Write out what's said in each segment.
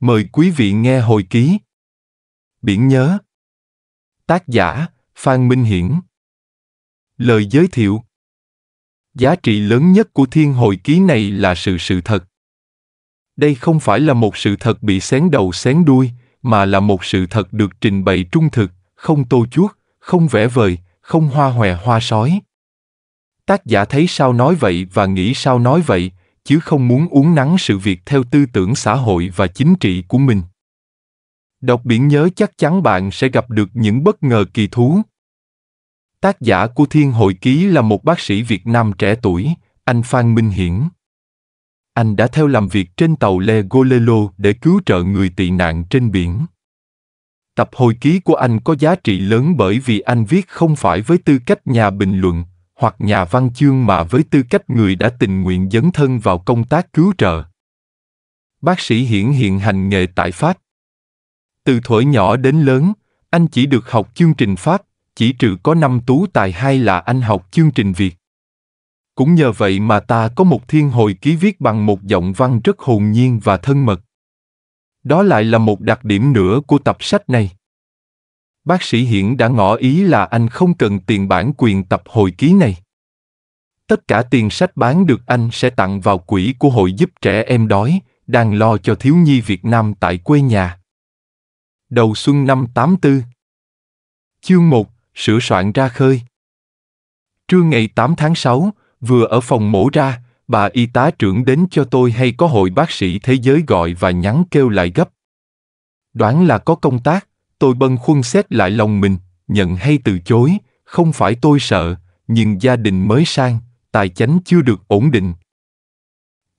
Mời quý vị nghe hồi ký. Biển nhớ. Tác giả, Phan Minh Hiển. Lời giới thiệu. Giá trị lớn nhất của thiên hồi ký này là sự sự thật. Đây không phải là một sự thật bị xén đầu xén đuôi, mà là một sự thật được trình bày trung thực, không tô chuốt, không vẽ vời, không hoa hòe hoa sói. Tác giả thấy sao nói vậy và nghĩ sao nói vậy, chứ không muốn uốn nắn sự việc theo tư tưởng xã hội và chính trị của mình đọc biển nhớ chắc chắn bạn sẽ gặp được những bất ngờ kỳ thú tác giả của thiên hội ký là một bác sĩ việt nam trẻ tuổi anh phan minh hiển anh đã theo làm việc trên tàu Le Golelo để cứu trợ người tị nạn trên biển. Tập hồi ký của anh có giá trị lớn bởi vì anh viết không phải với tư cách nhà bình luận, hoặc nhà văn chương mà với tư cách người đã tình nguyện dấn thân vào công tác cứu trợ. Bác sĩ Hiển hiện hành nghề tại Pháp. Từ thuở nhỏ đến lớn, anh chỉ được học chương trình Pháp, chỉ trừ có năm tú tài hay là anh học chương trình Việt. Cũng nhờ vậy mà ta có một thiên hồi ký viết bằng một giọng văn rất hồn nhiên và thân mật. Đó lại là một đặc điểm nữa của tập sách này bác sĩ Hiển đã ngỏ ý là anh không cần tiền bản quyền tập hồi ký này. Tất cả tiền sách bán được anh sẽ tặng vào quỹ của hội giúp trẻ em đói, đang lo cho thiếu nhi Việt Nam tại quê nhà. Đầu xuân năm 84 Chương 1, sửa soạn ra khơi Trưa ngày 8 tháng 6, vừa ở phòng mổ ra, bà y tá trưởng đến cho tôi hay có hội bác sĩ thế giới gọi và nhắn kêu lại gấp. Đoán là có công tác, Tôi bâng khuâng xét lại lòng mình, nhận hay từ chối, không phải tôi sợ, nhưng gia đình mới sang, tài chánh chưa được ổn định.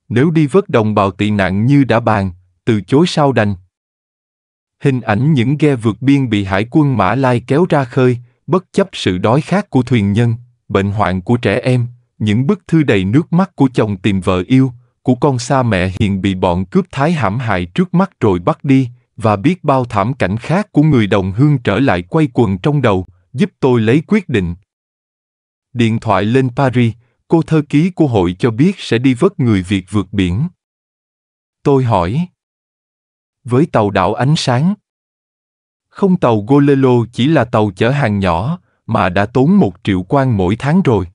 Nếu đi vớt đồng bào tị nạn như đã bàn, từ chối sao đành. Hình ảnh những ghe vượt biên bị hải quân Mã Lai kéo ra khơi, bất chấp sự đói khát của thuyền nhân, bệnh hoạn của trẻ em, những bức thư đầy nước mắt của chồng tìm vợ yêu, của con xa mẹ hiện bị bọn cướp thái hãm hại trước mắt rồi bắt đi, và biết bao thảm cảnh khác của người đồng hương trở lại quay quần trong đầu, giúp tôi lấy quyết định. Điện thoại lên Paris, cô thơ ký của hội cho biết sẽ đi vớt người Việt vượt biển. Tôi hỏi. Với tàu đảo ánh sáng. Không tàu Golelo chỉ là tàu chở hàng nhỏ, mà đã tốn một triệu quan mỗi tháng rồi.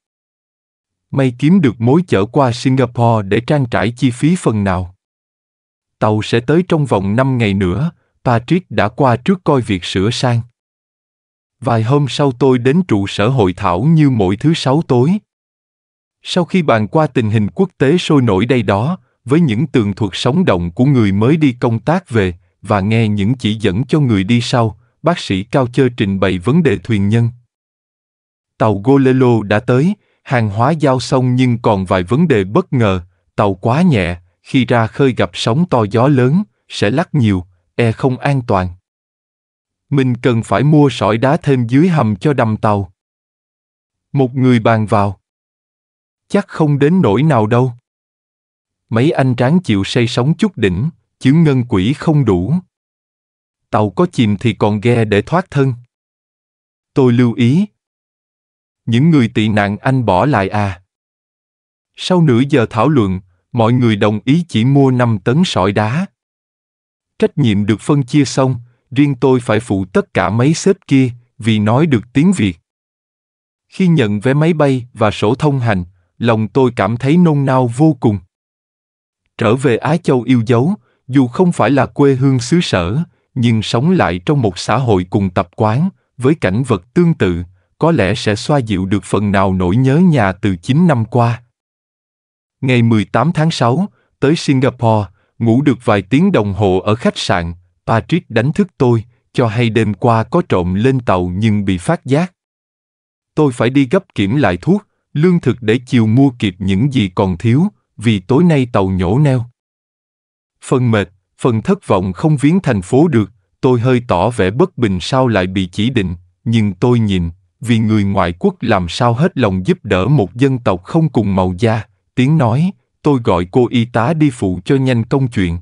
May kiếm được mối chở qua Singapore để trang trải chi phí phần nào tàu sẽ tới trong vòng 5 ngày nữa, Patrick đã qua trước coi việc sửa sang. Vài hôm sau tôi đến trụ sở hội thảo như mỗi thứ sáu tối. Sau khi bàn qua tình hình quốc tế sôi nổi đây đó, với những tường thuật sống động của người mới đi công tác về và nghe những chỉ dẫn cho người đi sau, bác sĩ Cao Chơ trình bày vấn đề thuyền nhân. Tàu Golelo đã tới, hàng hóa giao xong nhưng còn vài vấn đề bất ngờ, tàu quá nhẹ, khi ra khơi gặp sóng to gió lớn, sẽ lắc nhiều, e không an toàn. Mình cần phải mua sỏi đá thêm dưới hầm cho đầm tàu. Một người bàn vào. Chắc không đến nỗi nào đâu. Mấy anh tráng chịu xây sóng chút đỉnh, chứ ngân quỷ không đủ. Tàu có chìm thì còn ghe để thoát thân. Tôi lưu ý. Những người tị nạn anh bỏ lại à? Sau nửa giờ thảo luận, mọi người đồng ý chỉ mua 5 tấn sỏi đá. Trách nhiệm được phân chia xong, riêng tôi phải phụ tất cả mấy sếp kia, vì nói được tiếng Việt. Khi nhận vé máy bay và sổ thông hành, lòng tôi cảm thấy nôn nao vô cùng. Trở về Á Châu yêu dấu, dù không phải là quê hương xứ sở, nhưng sống lại trong một xã hội cùng tập quán, với cảnh vật tương tự, có lẽ sẽ xoa dịu được phần nào nỗi nhớ nhà từ 9 năm qua ngày 18 tháng 6, tới Singapore, ngủ được vài tiếng đồng hồ ở khách sạn, Patrick đánh thức tôi, cho hay đêm qua có trộm lên tàu nhưng bị phát giác. Tôi phải đi gấp kiểm lại thuốc, lương thực để chiều mua kịp những gì còn thiếu, vì tối nay tàu nhổ neo. Phần mệt, phần thất vọng không viếng thành phố được, tôi hơi tỏ vẻ bất bình sao lại bị chỉ định, nhưng tôi nhìn, vì người ngoại quốc làm sao hết lòng giúp đỡ một dân tộc không cùng màu da, tiếng nói, tôi gọi cô y tá đi phụ cho nhanh công chuyện.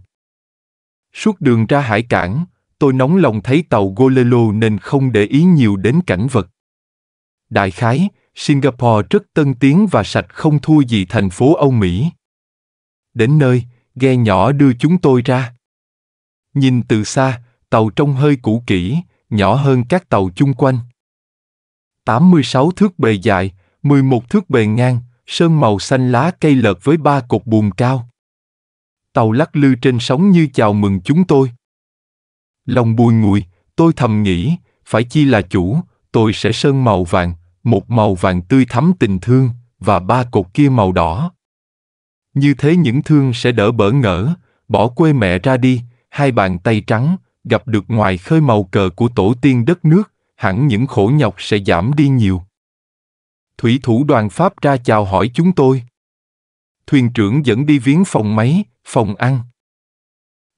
Suốt đường ra hải cảng, tôi nóng lòng thấy tàu Golelo nên không để ý nhiều đến cảnh vật. Đại khái, Singapore rất tân tiến và sạch không thua gì thành phố Âu Mỹ. Đến nơi, ghe nhỏ đưa chúng tôi ra. Nhìn từ xa, tàu trông hơi cũ kỹ, nhỏ hơn các tàu chung quanh. 86 thước bề dài, 11 thước bề ngang, sơn màu xanh lá cây lợt với ba cột buồm cao. Tàu lắc lư trên sóng như chào mừng chúng tôi. Lòng bùi ngùi, tôi thầm nghĩ, phải chi là chủ, tôi sẽ sơn màu vàng, một màu vàng tươi thắm tình thương, và ba cột kia màu đỏ. Như thế những thương sẽ đỡ bỡ ngỡ, bỏ quê mẹ ra đi, hai bàn tay trắng, gặp được ngoài khơi màu cờ của tổ tiên đất nước, hẳn những khổ nhọc sẽ giảm đi nhiều thủy thủ đoàn Pháp ra chào hỏi chúng tôi. Thuyền trưởng dẫn đi viếng phòng máy, phòng ăn.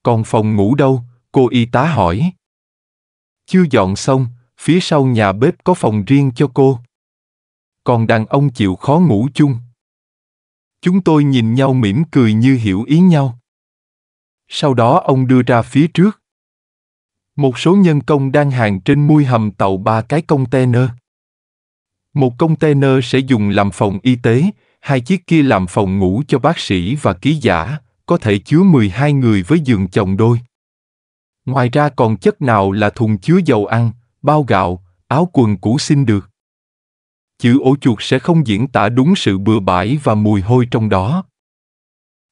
Còn phòng ngủ đâu? Cô y tá hỏi. Chưa dọn xong, phía sau nhà bếp có phòng riêng cho cô. Còn đàn ông chịu khó ngủ chung. Chúng tôi nhìn nhau mỉm cười như hiểu ý nhau. Sau đó ông đưa ra phía trước. Một số nhân công đang hàng trên mui hầm tàu ba cái container. Một container sẽ dùng làm phòng y tế, hai chiếc kia làm phòng ngủ cho bác sĩ và ký giả, có thể chứa 12 người với giường chồng đôi. Ngoài ra còn chất nào là thùng chứa dầu ăn, bao gạo, áo quần cũ xin được. Chữ ổ chuột sẽ không diễn tả đúng sự bừa bãi và mùi hôi trong đó.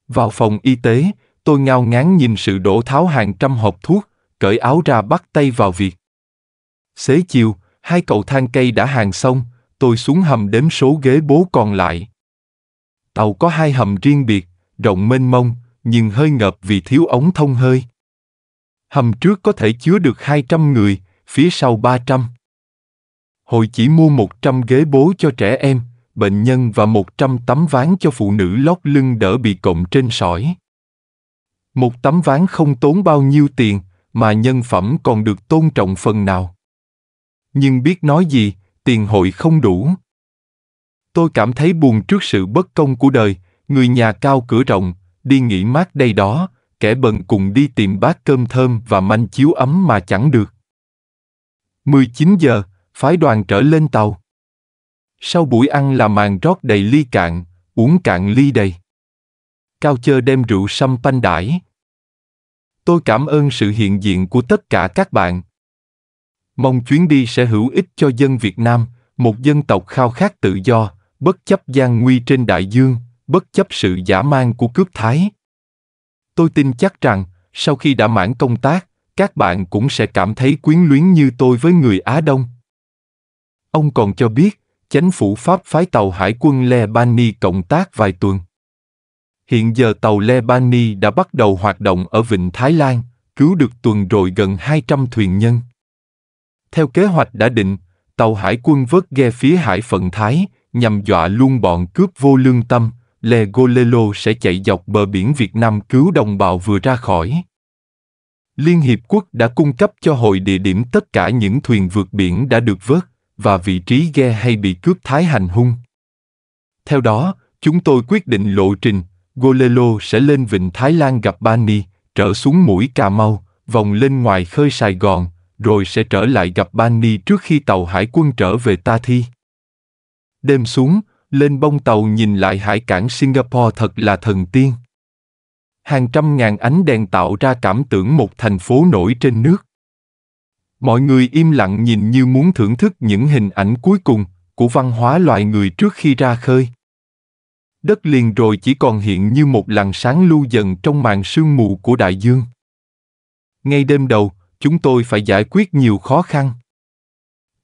Vào phòng y tế, tôi ngao ngán nhìn sự đổ tháo hàng trăm hộp thuốc, cởi áo ra bắt tay vào việc. Xế chiều, hai cầu thang cây đã hàng xong, tôi xuống hầm đếm số ghế bố còn lại. Tàu có hai hầm riêng biệt, rộng mênh mông, nhưng hơi ngợp vì thiếu ống thông hơi. Hầm trước có thể chứa được 200 người, phía sau 300. Hội chỉ mua 100 ghế bố cho trẻ em, bệnh nhân và 100 tấm ván cho phụ nữ lót lưng đỡ bị cộng trên sỏi. Một tấm ván không tốn bao nhiêu tiền, mà nhân phẩm còn được tôn trọng phần nào. Nhưng biết nói gì, tiền hội không đủ. Tôi cảm thấy buồn trước sự bất công của đời, người nhà cao cửa rộng, đi nghỉ mát đây đó, kẻ bần cùng đi tìm bát cơm thơm và manh chiếu ấm mà chẳng được. 19 giờ, phái đoàn trở lên tàu. Sau buổi ăn là màn rót đầy ly cạn, uống cạn ly đầy. Cao chơ đem rượu sâm panh đãi. Tôi cảm ơn sự hiện diện của tất cả các bạn. Mong chuyến đi sẽ hữu ích cho dân Việt Nam, một dân tộc khao khát tự do, bất chấp gian nguy trên đại dương, bất chấp sự giả mang của cướp thái. Tôi tin chắc rằng, sau khi đã mãn công tác, các bạn cũng sẽ cảm thấy quyến luyến như tôi với người Á Đông. Ông còn cho biết, chánh phủ Pháp phái tàu hải quân Le Bani cộng tác vài tuần. Hiện giờ tàu Le Bani đã bắt đầu hoạt động ở Vịnh Thái Lan, cứu được tuần rồi gần 200 thuyền nhân. Theo kế hoạch đã định, tàu hải quân vớt ghe phía hải phận Thái, nhằm dọa luôn bọn cướp vô lương tâm, Lê Golelo sẽ chạy dọc bờ biển Việt Nam cứu đồng bào vừa ra khỏi. Liên Hiệp Quốc đã cung cấp cho hội địa điểm tất cả những thuyền vượt biển đã được vớt và vị trí ghe hay bị cướp thái hành hung. Theo đó, chúng tôi quyết định lộ trình, Golelo sẽ lên vịnh Thái Lan gặp Bani, trở xuống mũi Cà Mau, vòng lên ngoài khơi Sài Gòn, rồi sẽ trở lại gặp Bani trước khi tàu hải quân trở về Ta Thi. Đêm xuống, lên bông tàu nhìn lại hải cảng Singapore thật là thần tiên. Hàng trăm ngàn ánh đèn tạo ra cảm tưởng một thành phố nổi trên nước. Mọi người im lặng nhìn như muốn thưởng thức những hình ảnh cuối cùng của văn hóa loài người trước khi ra khơi. Đất liền rồi chỉ còn hiện như một làn sáng lưu dần trong màn sương mù của đại dương. Ngay đêm đầu, chúng tôi phải giải quyết nhiều khó khăn.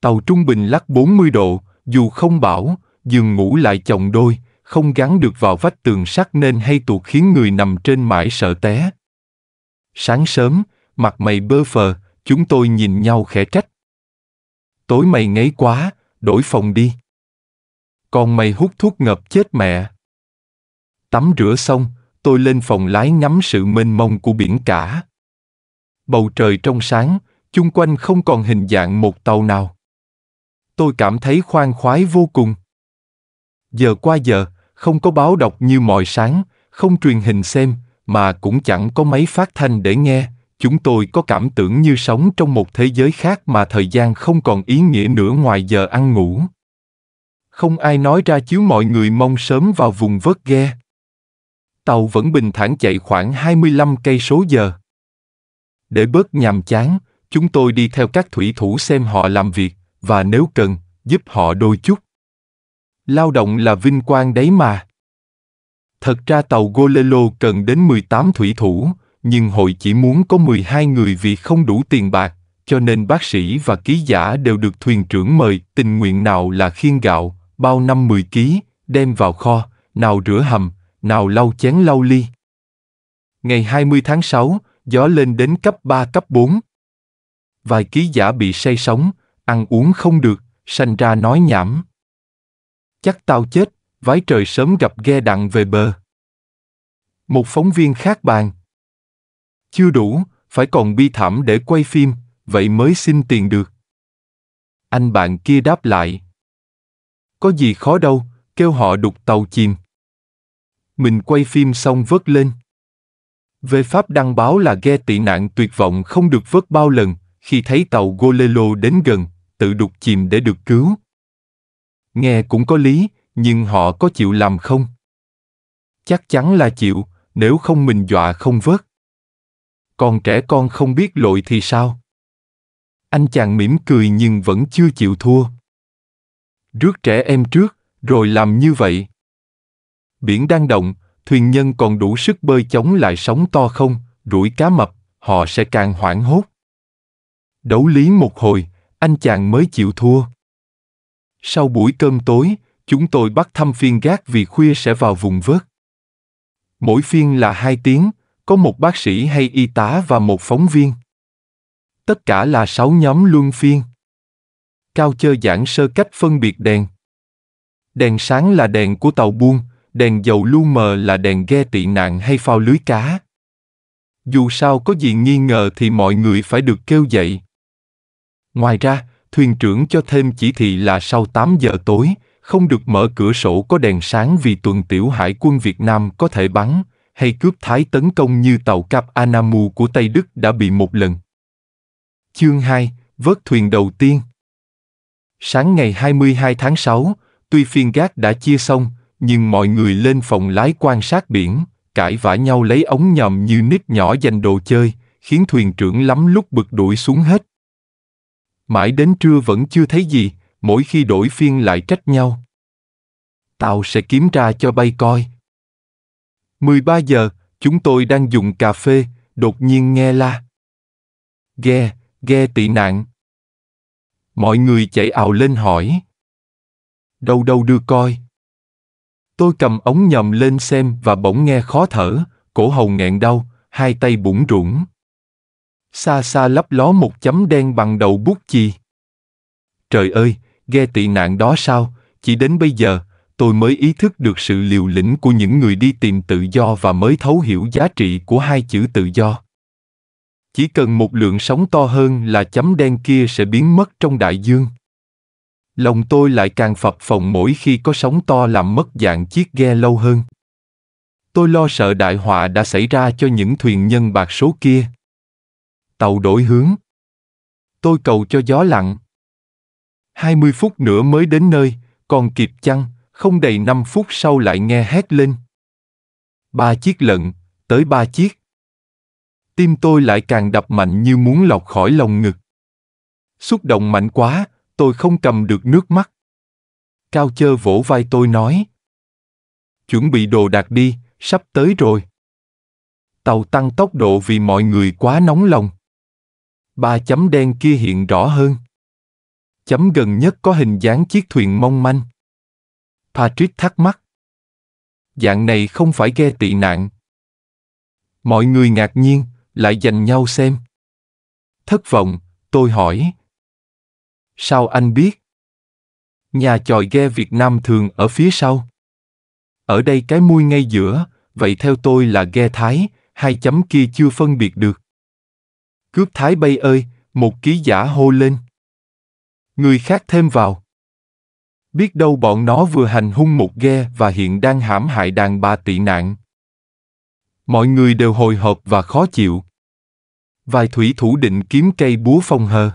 Tàu trung bình lắc 40 độ, dù không bảo giường ngủ lại chồng đôi, không gắn được vào vách tường sắt nên hay tuột khiến người nằm trên mãi sợ té. Sáng sớm, mặt mày bơ phờ, chúng tôi nhìn nhau khẽ trách. Tối mày ngấy quá, đổi phòng đi. Còn mày hút thuốc ngập chết mẹ. Tắm rửa xong, tôi lên phòng lái ngắm sự mênh mông của biển cả bầu trời trong sáng, chung quanh không còn hình dạng một tàu nào. Tôi cảm thấy khoan khoái vô cùng. Giờ qua giờ, không có báo đọc như mọi sáng, không truyền hình xem, mà cũng chẳng có máy phát thanh để nghe, chúng tôi có cảm tưởng như sống trong một thế giới khác mà thời gian không còn ý nghĩa nữa ngoài giờ ăn ngủ. Không ai nói ra chứ mọi người mong sớm vào vùng vớt ghe. Tàu vẫn bình thản chạy khoảng 25 cây số giờ. Để bớt nhàm chán, chúng tôi đi theo các thủy thủ xem họ làm việc, và nếu cần, giúp họ đôi chút. Lao động là vinh quang đấy mà. Thật ra tàu Golelo cần đến 18 thủy thủ, nhưng hội chỉ muốn có 12 người vì không đủ tiền bạc, cho nên bác sĩ và ký giả đều được thuyền trưởng mời tình nguyện nào là khiên gạo, bao năm 10 ký, đem vào kho, nào rửa hầm, nào lau chén lau ly. Ngày 20 tháng 6, gió lên đến cấp 3 cấp 4. Vài ký giả bị say sóng, ăn uống không được, sanh ra nói nhảm. Chắc tao chết, vái trời sớm gặp ghe đặng về bờ. Một phóng viên khác bàn. Chưa đủ, phải còn bi thảm để quay phim, vậy mới xin tiền được. Anh bạn kia đáp lại. Có gì khó đâu, kêu họ đục tàu chìm. Mình quay phim xong vớt lên. Về Pháp đăng báo là ghe tị nạn tuyệt vọng không được vớt bao lần, khi thấy tàu Golelo đến gần, tự đục chìm để được cứu. Nghe cũng có lý, nhưng họ có chịu làm không? Chắc chắn là chịu, nếu không mình dọa không vớt. Còn trẻ con không biết lội thì sao? Anh chàng mỉm cười nhưng vẫn chưa chịu thua. Rước trẻ em trước, rồi làm như vậy. Biển đang động, thuyền nhân còn đủ sức bơi chống lại sóng to không, rủi cá mập, họ sẽ càng hoảng hốt. Đấu lý một hồi, anh chàng mới chịu thua. Sau buổi cơm tối, chúng tôi bắt thăm phiên gác vì khuya sẽ vào vùng vớt. Mỗi phiên là hai tiếng, có một bác sĩ hay y tá và một phóng viên. Tất cả là sáu nhóm luân phiên. Cao chơ giảng sơ cách phân biệt đèn. Đèn sáng là đèn của tàu buôn, đèn dầu lu mờ là đèn ghe tị nạn hay phao lưới cá. Dù sao có gì nghi ngờ thì mọi người phải được kêu dậy. Ngoài ra, thuyền trưởng cho thêm chỉ thị là sau 8 giờ tối, không được mở cửa sổ có đèn sáng vì tuần tiểu hải quân Việt Nam có thể bắn hay cướp thái tấn công như tàu Cap Anamu của Tây Đức đã bị một lần. Chương 2, vớt thuyền đầu tiên. Sáng ngày 22 tháng 6, tuy phiên gác đã chia xong, nhưng mọi người lên phòng lái quan sát biển, cãi vã nhau lấy ống nhòm như nít nhỏ dành đồ chơi, khiến thuyền trưởng lắm lúc bực đuổi xuống hết. Mãi đến trưa vẫn chưa thấy gì, mỗi khi đổi phiên lại trách nhau. Tao sẽ kiếm ra cho bay coi. 13 giờ, chúng tôi đang dùng cà phê, đột nhiên nghe la. Ghe, ghe tị nạn. Mọi người chạy ào lên hỏi. Đâu đâu đưa coi. Tôi cầm ống nhòm lên xem và bỗng nghe khó thở, cổ hầu nghẹn đau, hai tay bủng rủng. Xa xa lấp ló một chấm đen bằng đầu bút chì. Trời ơi, ghe tị nạn đó sao, chỉ đến bây giờ, tôi mới ý thức được sự liều lĩnh của những người đi tìm tự do và mới thấu hiểu giá trị của hai chữ tự do. Chỉ cần một lượng sóng to hơn là chấm đen kia sẽ biến mất trong đại dương lòng tôi lại càng phập phồng mỗi khi có sóng to làm mất dạng chiếc ghe lâu hơn. Tôi lo sợ đại họa đã xảy ra cho những thuyền nhân bạc số kia. Tàu đổi hướng. Tôi cầu cho gió lặng. 20 phút nữa mới đến nơi, còn kịp chăng, không đầy 5 phút sau lại nghe hét lên. Ba chiếc lận, tới ba chiếc. Tim tôi lại càng đập mạnh như muốn lọc khỏi lòng ngực. Xúc động mạnh quá, tôi không cầm được nước mắt. Cao chơ vỗ vai tôi nói. Chuẩn bị đồ đạc đi, sắp tới rồi. Tàu tăng tốc độ vì mọi người quá nóng lòng. Ba chấm đen kia hiện rõ hơn. Chấm gần nhất có hình dáng chiếc thuyền mong manh. Patrick thắc mắc. Dạng này không phải ghe tị nạn. Mọi người ngạc nhiên, lại dành nhau xem. Thất vọng, tôi hỏi, Sao anh biết? Nhà chòi ghe Việt Nam thường ở phía sau. Ở đây cái mui ngay giữa, vậy theo tôi là ghe Thái, hai chấm kia chưa phân biệt được. Cướp Thái bay ơi, một ký giả hô lên. Người khác thêm vào. Biết đâu bọn nó vừa hành hung một ghe và hiện đang hãm hại đàn bà tị nạn. Mọi người đều hồi hộp và khó chịu. Vài thủy thủ định kiếm cây búa phong hờ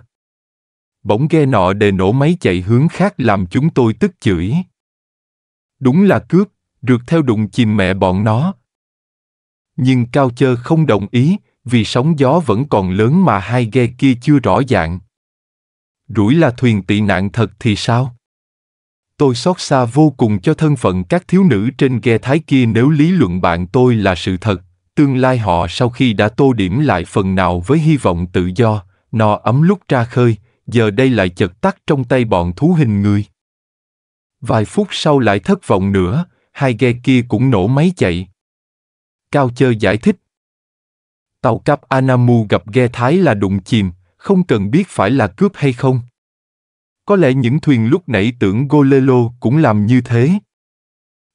bỗng ghe nọ đề nổ máy chạy hướng khác làm chúng tôi tức chửi. Đúng là cướp, rượt theo đụng chìm mẹ bọn nó. Nhưng Cao Chơ không đồng ý, vì sóng gió vẫn còn lớn mà hai ghe kia chưa rõ dạng. Rủi là thuyền tị nạn thật thì sao? Tôi xót xa vô cùng cho thân phận các thiếu nữ trên ghe thái kia nếu lý luận bạn tôi là sự thật, tương lai họ sau khi đã tô điểm lại phần nào với hy vọng tự do, no ấm lúc ra khơi, giờ đây lại chật tắt trong tay bọn thú hình người. Vài phút sau lại thất vọng nữa, hai ghe kia cũng nổ máy chạy. Cao chơi giải thích. Tàu cáp Anamu gặp ghe Thái là đụng chìm, không cần biết phải là cướp hay không. Có lẽ những thuyền lúc nãy tưởng Golelo cũng làm như thế.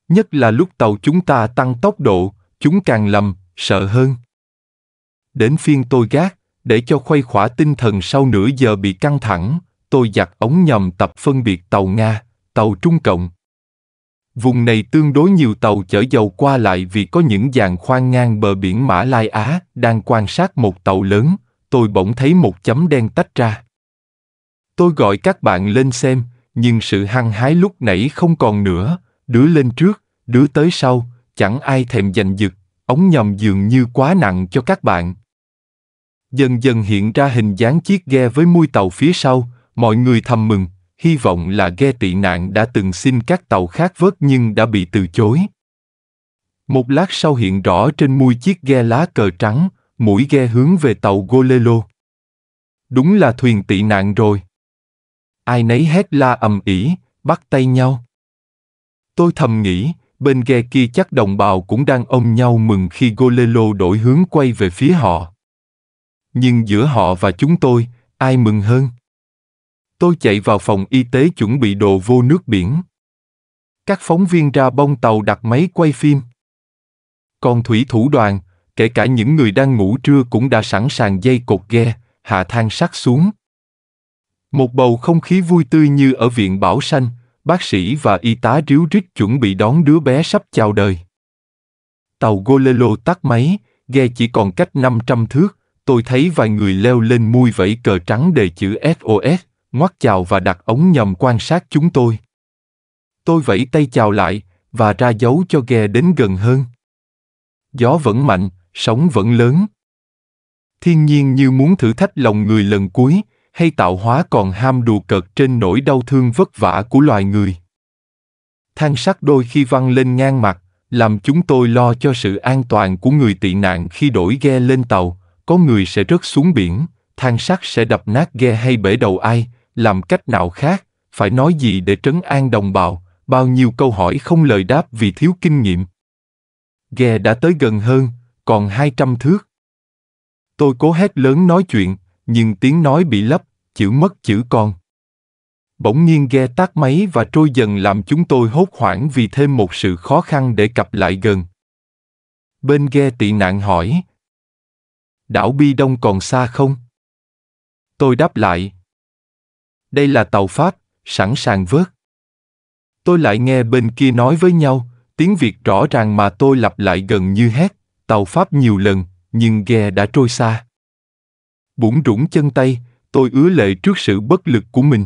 Nhất là lúc tàu chúng ta tăng tốc độ, chúng càng lầm, sợ hơn. Đến phiên tôi gác, để cho khuây khỏa tinh thần sau nửa giờ bị căng thẳng, tôi giặt ống nhòm tập phân biệt tàu Nga, tàu Trung Cộng. Vùng này tương đối nhiều tàu chở dầu qua lại vì có những dàn khoan ngang bờ biển Mã Lai Á đang quan sát một tàu lớn, tôi bỗng thấy một chấm đen tách ra. Tôi gọi các bạn lên xem, nhưng sự hăng hái lúc nãy không còn nữa, đứa lên trước, đứa tới sau, chẳng ai thèm giành giật, ống nhòm dường như quá nặng cho các bạn, dần dần hiện ra hình dáng chiếc ghe với mui tàu phía sau, mọi người thầm mừng, hy vọng là ghe tị nạn đã từng xin các tàu khác vớt nhưng đã bị từ chối. Một lát sau hiện rõ trên mui chiếc ghe lá cờ trắng, mũi ghe hướng về tàu Golelo. Đúng là thuyền tị nạn rồi. Ai nấy hét la ầm ĩ, bắt tay nhau. Tôi thầm nghĩ, bên ghe kia chắc đồng bào cũng đang ôm nhau mừng khi Golelo đổi hướng quay về phía họ nhưng giữa họ và chúng tôi ai mừng hơn tôi chạy vào phòng y tế chuẩn bị đồ vô nước biển các phóng viên ra bông tàu đặt máy quay phim còn thủy thủ đoàn kể cả những người đang ngủ trưa cũng đã sẵn sàng dây cột ghe hạ thang sắt xuống một bầu không khí vui tươi như ở viện bảo sanh bác sĩ và y tá ríu rít chuẩn bị đón đứa bé sắp chào đời. Tàu Golelo tắt máy, ghe chỉ còn cách 500 thước, tôi thấy vài người leo lên mui vẫy cờ trắng đề chữ SOS, ngoắt chào và đặt ống nhòm quan sát chúng tôi. Tôi vẫy tay chào lại và ra dấu cho ghe đến gần hơn. Gió vẫn mạnh, sóng vẫn lớn. Thiên nhiên như muốn thử thách lòng người lần cuối, hay tạo hóa còn ham đùa cợt trên nỗi đau thương vất vả của loài người. Than sắt đôi khi văng lên ngang mặt, làm chúng tôi lo cho sự an toàn của người tị nạn khi đổi ghe lên tàu, có người sẽ rớt xuống biển, than sắt sẽ đập nát ghe hay bể đầu ai, làm cách nào khác, phải nói gì để trấn an đồng bào, bao nhiêu câu hỏi không lời đáp vì thiếu kinh nghiệm. Ghe đã tới gần hơn, còn 200 thước. Tôi cố hét lớn nói chuyện, nhưng tiếng nói bị lấp, chữ mất chữ con. Bỗng nhiên ghe tắt máy và trôi dần làm chúng tôi hốt hoảng vì thêm một sự khó khăn để cặp lại gần. Bên ghe tị nạn hỏi, đảo Bi Đông còn xa không? Tôi đáp lại. Đây là tàu Pháp, sẵn sàng vớt. Tôi lại nghe bên kia nói với nhau, tiếng Việt rõ ràng mà tôi lặp lại gần như hét, tàu Pháp nhiều lần, nhưng ghe đã trôi xa. Bủng rủng chân tay, tôi ứa lệ trước sự bất lực của mình.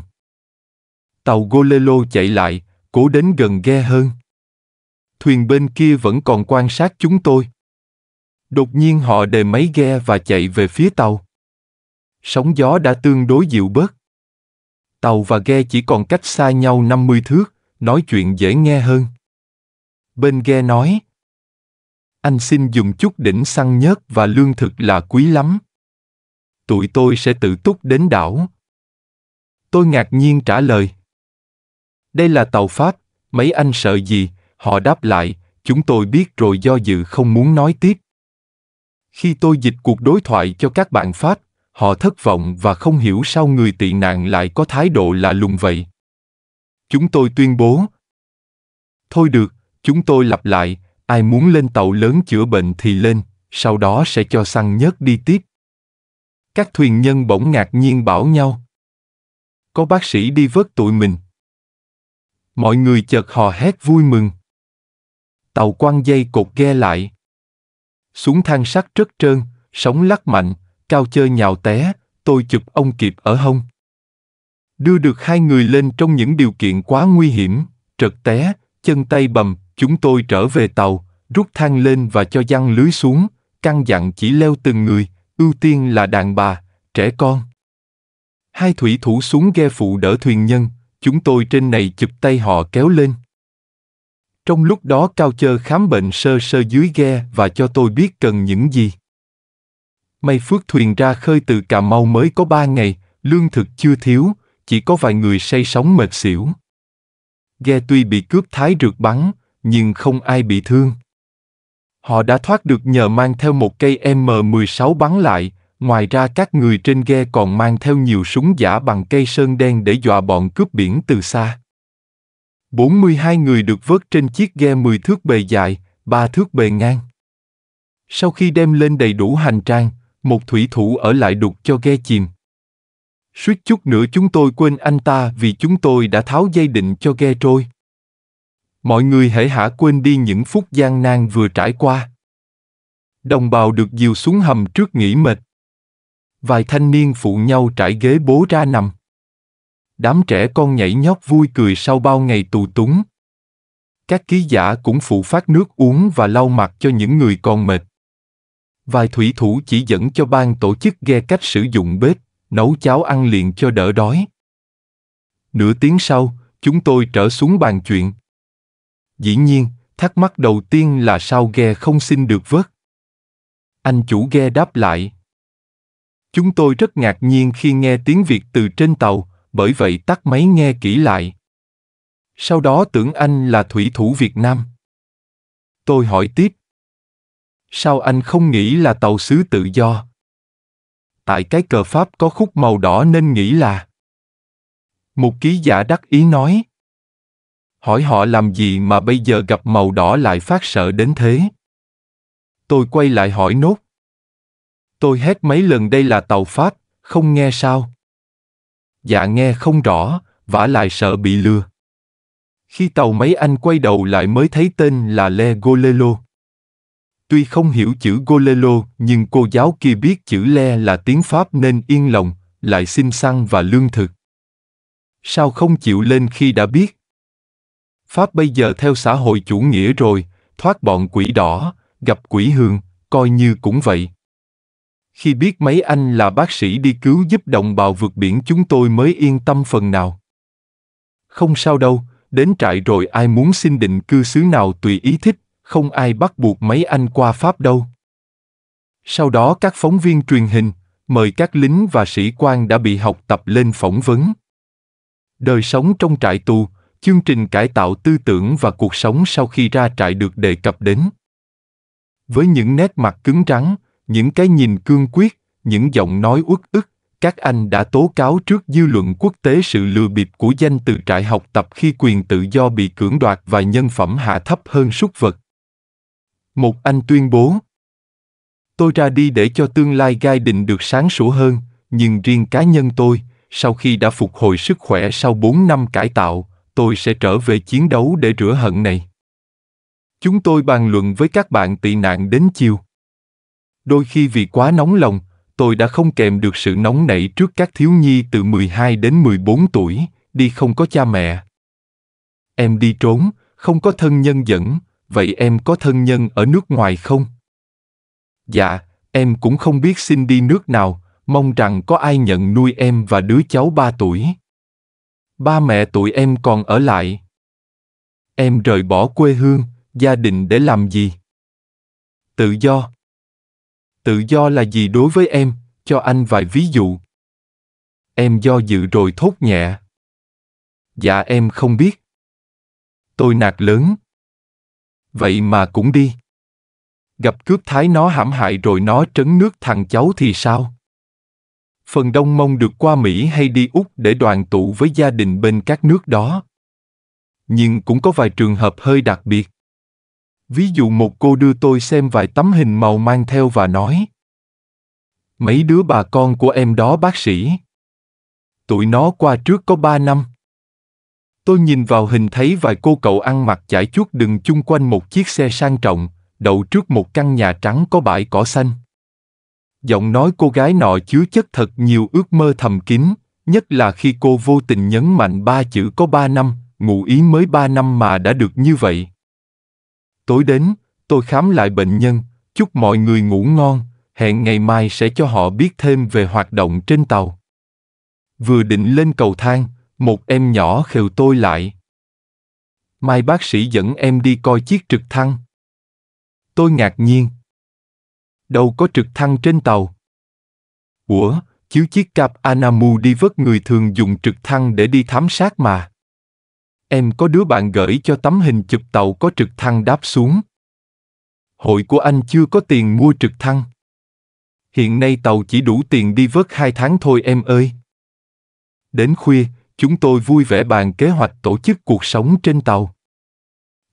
Tàu Golelo chạy lại, cố đến gần ghe hơn. Thuyền bên kia vẫn còn quan sát chúng tôi. Đột nhiên họ đề máy ghe và chạy về phía tàu. Sóng gió đã tương đối dịu bớt. Tàu và ghe chỉ còn cách xa nhau 50 thước, nói chuyện dễ nghe hơn. Bên ghe nói, anh xin dùng chút đỉnh xăng nhớt và lương thực là quý lắm. Tụi tôi sẽ tự túc đến đảo. Tôi ngạc nhiên trả lời. Đây là tàu Pháp, mấy anh sợ gì? Họ đáp lại, chúng tôi biết rồi do dự không muốn nói tiếp. Khi tôi dịch cuộc đối thoại cho các bạn phát, họ thất vọng và không hiểu sao người tị nạn lại có thái độ lạ lùng vậy. Chúng tôi tuyên bố. Thôi được, chúng tôi lặp lại, ai muốn lên tàu lớn chữa bệnh thì lên, sau đó sẽ cho xăng nhất đi tiếp. Các thuyền nhân bỗng ngạc nhiên bảo nhau. Có bác sĩ đi vớt tụi mình. Mọi người chợt hò hét vui mừng. Tàu quăng dây cột ghe lại. Xuống thang sắt rất trơn, sóng lắc mạnh, cao chơi nhào té, tôi chụp ông kịp ở hông. Đưa được hai người lên trong những điều kiện quá nguy hiểm, trật té, chân tay bầm, chúng tôi trở về tàu, rút thang lên và cho dăng lưới xuống, căn dặn chỉ leo từng người, ưu tiên là đàn bà, trẻ con. Hai thủy thủ xuống ghe phụ đỡ thuyền nhân, chúng tôi trên này chụp tay họ kéo lên. Trong lúc đó cao chơ khám bệnh sơ sơ dưới ghe và cho tôi biết cần những gì. May phước thuyền ra khơi từ Cà Mau mới có ba ngày, lương thực chưa thiếu, chỉ có vài người say sóng mệt xỉu. Ghe tuy bị cướp thái rượt bắn, nhưng không ai bị thương. Họ đã thoát được nhờ mang theo một cây M16 bắn lại, ngoài ra các người trên ghe còn mang theo nhiều súng giả bằng cây sơn đen để dọa bọn cướp biển từ xa. 42 người được vớt trên chiếc ghe 10 thước bề dài, 3 thước bề ngang. Sau khi đem lên đầy đủ hành trang, một thủy thủ ở lại đục cho ghe chìm. Suýt chút nữa chúng tôi quên anh ta vì chúng tôi đã tháo dây định cho ghe trôi. Mọi người hãy hả quên đi những phút gian nan vừa trải qua. Đồng bào được dìu xuống hầm trước nghỉ mệt. Vài thanh niên phụ nhau trải ghế bố ra nằm đám trẻ con nhảy nhót vui cười sau bao ngày tù túng. Các ký giả cũng phụ phát nước uống và lau mặt cho những người còn mệt. Vài thủy thủ chỉ dẫn cho ban tổ chức ghe cách sử dụng bếp, nấu cháo ăn liền cho đỡ đói. Nửa tiếng sau, chúng tôi trở xuống bàn chuyện. Dĩ nhiên, thắc mắc đầu tiên là sao ghe không xin được vớt. Anh chủ ghe đáp lại. Chúng tôi rất ngạc nhiên khi nghe tiếng Việt từ trên tàu, bởi vậy tắt máy nghe kỹ lại. Sau đó tưởng anh là thủy thủ Việt Nam. Tôi hỏi tiếp. Sao anh không nghĩ là tàu sứ tự do? Tại cái cờ Pháp có khúc màu đỏ nên nghĩ là. Một ký giả đắc ý nói. Hỏi họ làm gì mà bây giờ gặp màu đỏ lại phát sợ đến thế? Tôi quay lại hỏi nốt. Tôi hét mấy lần đây là tàu Pháp, không nghe sao? dạ nghe không rõ, vả lại sợ bị lừa. Khi tàu mấy anh quay đầu lại mới thấy tên là Le Golelo. Tuy không hiểu chữ Golelo, nhưng cô giáo kia biết chữ Le là tiếng Pháp nên yên lòng, lại xin xăng và lương thực. Sao không chịu lên khi đã biết? Pháp bây giờ theo xã hội chủ nghĩa rồi, thoát bọn quỷ đỏ, gặp quỷ hương, coi như cũng vậy, khi biết mấy anh là bác sĩ đi cứu giúp đồng bào vượt biển chúng tôi mới yên tâm phần nào. Không sao đâu, đến trại rồi ai muốn xin định cư xứ nào tùy ý thích, không ai bắt buộc mấy anh qua Pháp đâu. Sau đó các phóng viên truyền hình, mời các lính và sĩ quan đã bị học tập lên phỏng vấn. Đời sống trong trại tù, chương trình cải tạo tư tưởng và cuộc sống sau khi ra trại được đề cập đến. Với những nét mặt cứng trắng những cái nhìn cương quyết, những giọng nói uất ức, các anh đã tố cáo trước dư luận quốc tế sự lừa bịp của danh từ trại học tập khi quyền tự do bị cưỡng đoạt và nhân phẩm hạ thấp hơn súc vật. Một anh tuyên bố, tôi ra đi để cho tương lai gai định được sáng sủa hơn, nhưng riêng cá nhân tôi, sau khi đã phục hồi sức khỏe sau 4 năm cải tạo, tôi sẽ trở về chiến đấu để rửa hận này. Chúng tôi bàn luận với các bạn tị nạn đến chiều. Đôi khi vì quá nóng lòng, tôi đã không kèm được sự nóng nảy trước các thiếu nhi từ 12 đến 14 tuổi, đi không có cha mẹ. Em đi trốn, không có thân nhân dẫn, vậy em có thân nhân ở nước ngoài không? Dạ, em cũng không biết xin đi nước nào, mong rằng có ai nhận nuôi em và đứa cháu 3 tuổi. Ba mẹ tụi em còn ở lại. Em rời bỏ quê hương, gia đình để làm gì? Tự do, Tự do là gì đối với em, cho anh vài ví dụ. Em do dự rồi thốt nhẹ. Dạ em không biết. Tôi nạt lớn. Vậy mà cũng đi. Gặp cướp thái nó hãm hại rồi nó trấn nước thằng cháu thì sao? Phần đông mong được qua Mỹ hay đi Úc để đoàn tụ với gia đình bên các nước đó. Nhưng cũng có vài trường hợp hơi đặc biệt. Ví dụ một cô đưa tôi xem vài tấm hình màu mang theo và nói. Mấy đứa bà con của em đó bác sĩ. Tụi nó qua trước có ba năm. Tôi nhìn vào hình thấy vài cô cậu ăn mặc chải chuốt đừng chung quanh một chiếc xe sang trọng, đậu trước một căn nhà trắng có bãi cỏ xanh. Giọng nói cô gái nọ chứa chất thật nhiều ước mơ thầm kín, nhất là khi cô vô tình nhấn mạnh ba chữ có ba năm, ngụ ý mới ba năm mà đã được như vậy. Tối đến, tôi khám lại bệnh nhân, chúc mọi người ngủ ngon, hẹn ngày mai sẽ cho họ biết thêm về hoạt động trên tàu. Vừa định lên cầu thang, một em nhỏ khều tôi lại. Mai bác sĩ dẫn em đi coi chiếc trực thăng. Tôi ngạc nhiên. Đâu có trực thăng trên tàu. Ủa, chiếu chiếc cap Anamu đi vớt người thường dùng trực thăng để đi thám sát mà em có đứa bạn gửi cho tấm hình chụp tàu có trực thăng đáp xuống. Hội của anh chưa có tiền mua trực thăng. Hiện nay tàu chỉ đủ tiền đi vớt hai tháng thôi em ơi. Đến khuya, chúng tôi vui vẻ bàn kế hoạch tổ chức cuộc sống trên tàu.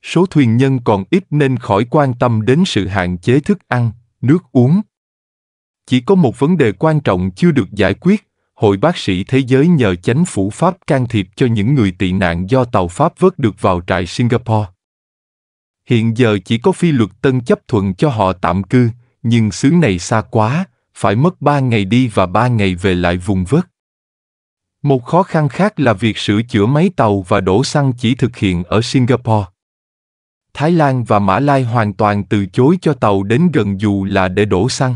Số thuyền nhân còn ít nên khỏi quan tâm đến sự hạn chế thức ăn, nước uống. Chỉ có một vấn đề quan trọng chưa được giải quyết, Hội Bác sĩ Thế giới nhờ chánh phủ Pháp can thiệp cho những người tị nạn do tàu Pháp vớt được vào trại Singapore. Hiện giờ chỉ có phi luật tân chấp thuận cho họ tạm cư, nhưng xứ này xa quá, phải mất ba ngày đi và ba ngày về lại vùng vớt. Một khó khăn khác là việc sửa chữa máy tàu và đổ xăng chỉ thực hiện ở Singapore. Thái Lan và Mã Lai hoàn toàn từ chối cho tàu đến gần dù là để đổ xăng.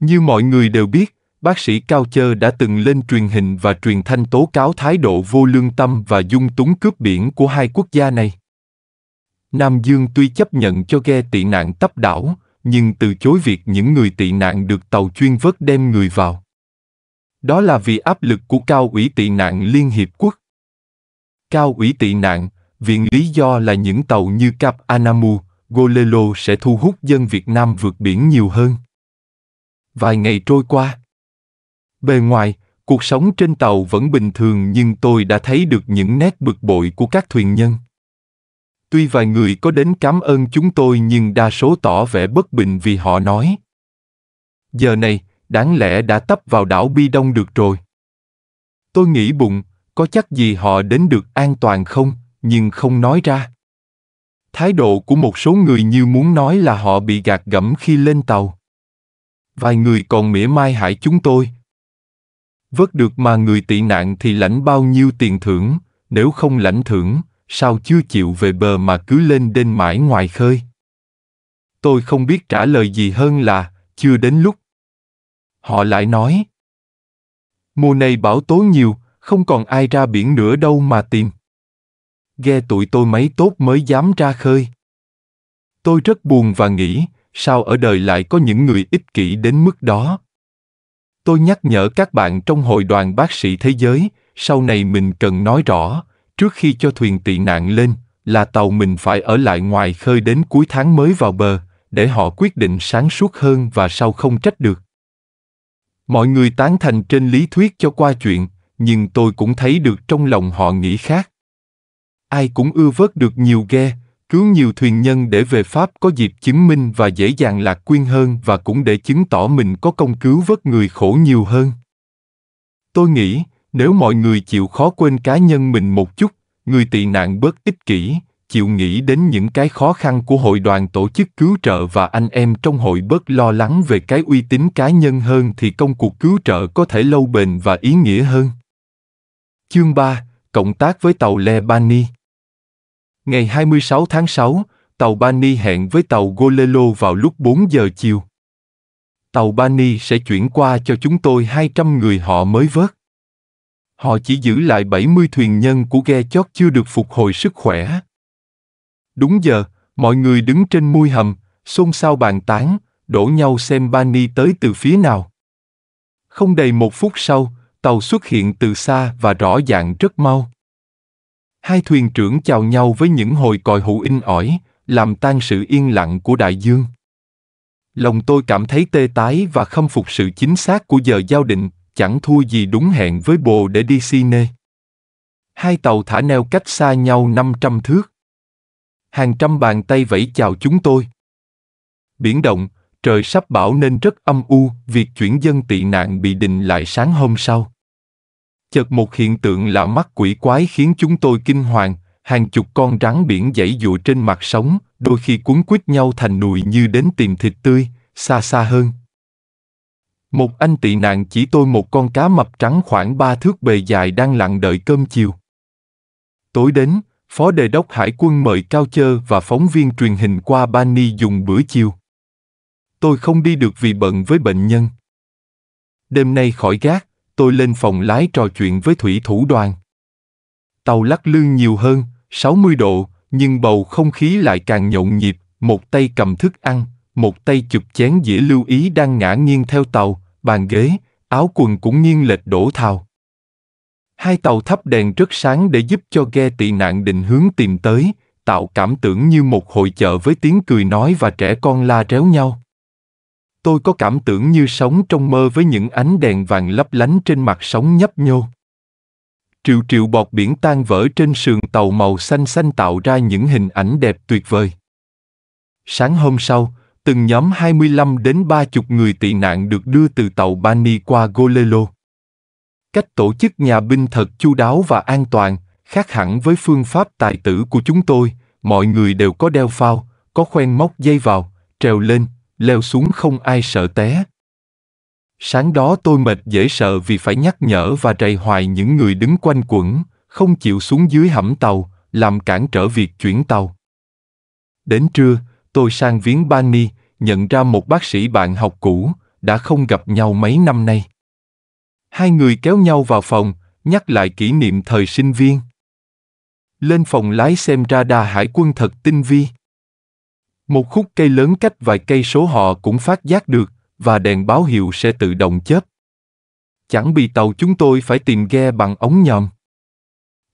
Như mọi người đều biết, bác sĩ Cao Chơ đã từng lên truyền hình và truyền thanh tố cáo thái độ vô lương tâm và dung túng cướp biển của hai quốc gia này. Nam Dương tuy chấp nhận cho ghe tị nạn tấp đảo, nhưng từ chối việc những người tị nạn được tàu chuyên vớt đem người vào. Đó là vì áp lực của Cao ủy tị nạn Liên Hiệp Quốc. Cao ủy tị nạn, viện lý do là những tàu như Cap Anamu, Golelo sẽ thu hút dân Việt Nam vượt biển nhiều hơn. Vài ngày trôi qua, Bề ngoài, cuộc sống trên tàu vẫn bình thường nhưng tôi đã thấy được những nét bực bội của các thuyền nhân. Tuy vài người có đến cảm ơn chúng tôi nhưng đa số tỏ vẻ bất bình vì họ nói. Giờ này, đáng lẽ đã tấp vào đảo Bi Đông được rồi. Tôi nghĩ bụng, có chắc gì họ đến được an toàn không, nhưng không nói ra. Thái độ của một số người như muốn nói là họ bị gạt gẫm khi lên tàu. Vài người còn mỉa mai hại chúng tôi, vớt được mà người tị nạn thì lãnh bao nhiêu tiền thưởng, nếu không lãnh thưởng, sao chưa chịu về bờ mà cứ lên đên mãi ngoài khơi? Tôi không biết trả lời gì hơn là, chưa đến lúc. Họ lại nói. Mùa này bão tố nhiều, không còn ai ra biển nữa đâu mà tìm. Ghe tụi tôi mấy tốt mới dám ra khơi. Tôi rất buồn và nghĩ, sao ở đời lại có những người ích kỷ đến mức đó, tôi nhắc nhở các bạn trong hội đoàn bác sĩ thế giới sau này mình cần nói rõ trước khi cho thuyền tị nạn lên là tàu mình phải ở lại ngoài khơi đến cuối tháng mới vào bờ để họ quyết định sáng suốt hơn và sau không trách được mọi người tán thành trên lý thuyết cho qua chuyện nhưng tôi cũng thấy được trong lòng họ nghĩ khác ai cũng ưa vớt được nhiều ghe cứu nhiều thuyền nhân để về Pháp có dịp chứng minh và dễ dàng lạc quyên hơn và cũng để chứng tỏ mình có công cứu vớt người khổ nhiều hơn. Tôi nghĩ, nếu mọi người chịu khó quên cá nhân mình một chút, người tị nạn bớt ích kỷ, chịu nghĩ đến những cái khó khăn của hội đoàn tổ chức cứu trợ và anh em trong hội bớt lo lắng về cái uy tín cá nhân hơn thì công cuộc cứu trợ có thể lâu bền và ý nghĩa hơn. Chương 3, Cộng tác với tàu Le Ngày 26 tháng 6, tàu Bani hẹn với tàu Golelo vào lúc 4 giờ chiều. Tàu Bani sẽ chuyển qua cho chúng tôi 200 người họ mới vớt. Họ chỉ giữ lại 70 thuyền nhân của ghe chót chưa được phục hồi sức khỏe. Đúng giờ, mọi người đứng trên mui hầm, xôn xao bàn tán, đổ nhau xem Bani tới từ phía nào. Không đầy một phút sau, tàu xuất hiện từ xa và rõ dạng rất mau. Hai thuyền trưởng chào nhau với những hồi còi hụ in ỏi, làm tan sự yên lặng của đại dương. Lòng tôi cảm thấy tê tái và không phục sự chính xác của giờ giao định, chẳng thua gì đúng hẹn với bồ để đi Sydney. Hai tàu thả neo cách xa nhau 500 thước. Hàng trăm bàn tay vẫy chào chúng tôi. Biển động, trời sắp bão nên rất âm u, việc chuyển dân tị nạn bị định lại sáng hôm sau. Chợt một hiện tượng lạ mắt quỷ quái khiến chúng tôi kinh hoàng, hàng chục con rắn biển dãy dụa trên mặt sóng, đôi khi cuốn quýt nhau thành nùi như đến tìm thịt tươi, xa xa hơn. Một anh tị nạn chỉ tôi một con cá mập trắng khoảng ba thước bề dài đang lặng đợi cơm chiều. Tối đến, Phó Đề đốc Hải quân mời cao chơ và phóng viên truyền hình qua Bani dùng bữa chiều. Tôi không đi được vì bận với bệnh nhân. Đêm nay khỏi gác, tôi lên phòng lái trò chuyện với thủy thủ đoàn. Tàu lắc lư nhiều hơn, 60 độ, nhưng bầu không khí lại càng nhộn nhịp, một tay cầm thức ăn, một tay chụp chén dĩa lưu ý đang ngã nghiêng theo tàu, bàn ghế, áo quần cũng nghiêng lệch đổ thào. Hai tàu thắp đèn rất sáng để giúp cho ghe tị nạn định hướng tìm tới, tạo cảm tưởng như một hội chợ với tiếng cười nói và trẻ con la réo nhau tôi có cảm tưởng như sống trong mơ với những ánh đèn vàng lấp lánh trên mặt sóng nhấp nhô. Triệu triệu bọt biển tan vỡ trên sườn tàu màu xanh xanh tạo ra những hình ảnh đẹp tuyệt vời. Sáng hôm sau, từng nhóm 25 đến 30 người tị nạn được đưa từ tàu Bani qua Golelo. Cách tổ chức nhà binh thật chu đáo và an toàn, khác hẳn với phương pháp tài tử của chúng tôi, mọi người đều có đeo phao, có khoen móc dây vào, trèo lên, leo xuống không ai sợ té. Sáng đó tôi mệt dễ sợ vì phải nhắc nhở và rầy hoài những người đứng quanh quẩn, không chịu xuống dưới hãm tàu, làm cản trở việc chuyển tàu. Đến trưa, tôi sang viếng Bani, nhận ra một bác sĩ bạn học cũ, đã không gặp nhau mấy năm nay. Hai người kéo nhau vào phòng, nhắc lại kỷ niệm thời sinh viên. Lên phòng lái xem ra radar hải quân thật tinh vi. Một khúc cây lớn cách vài cây số họ cũng phát giác được, và đèn báo hiệu sẽ tự động chớp. Chẳng bị tàu chúng tôi phải tìm ghe bằng ống nhòm.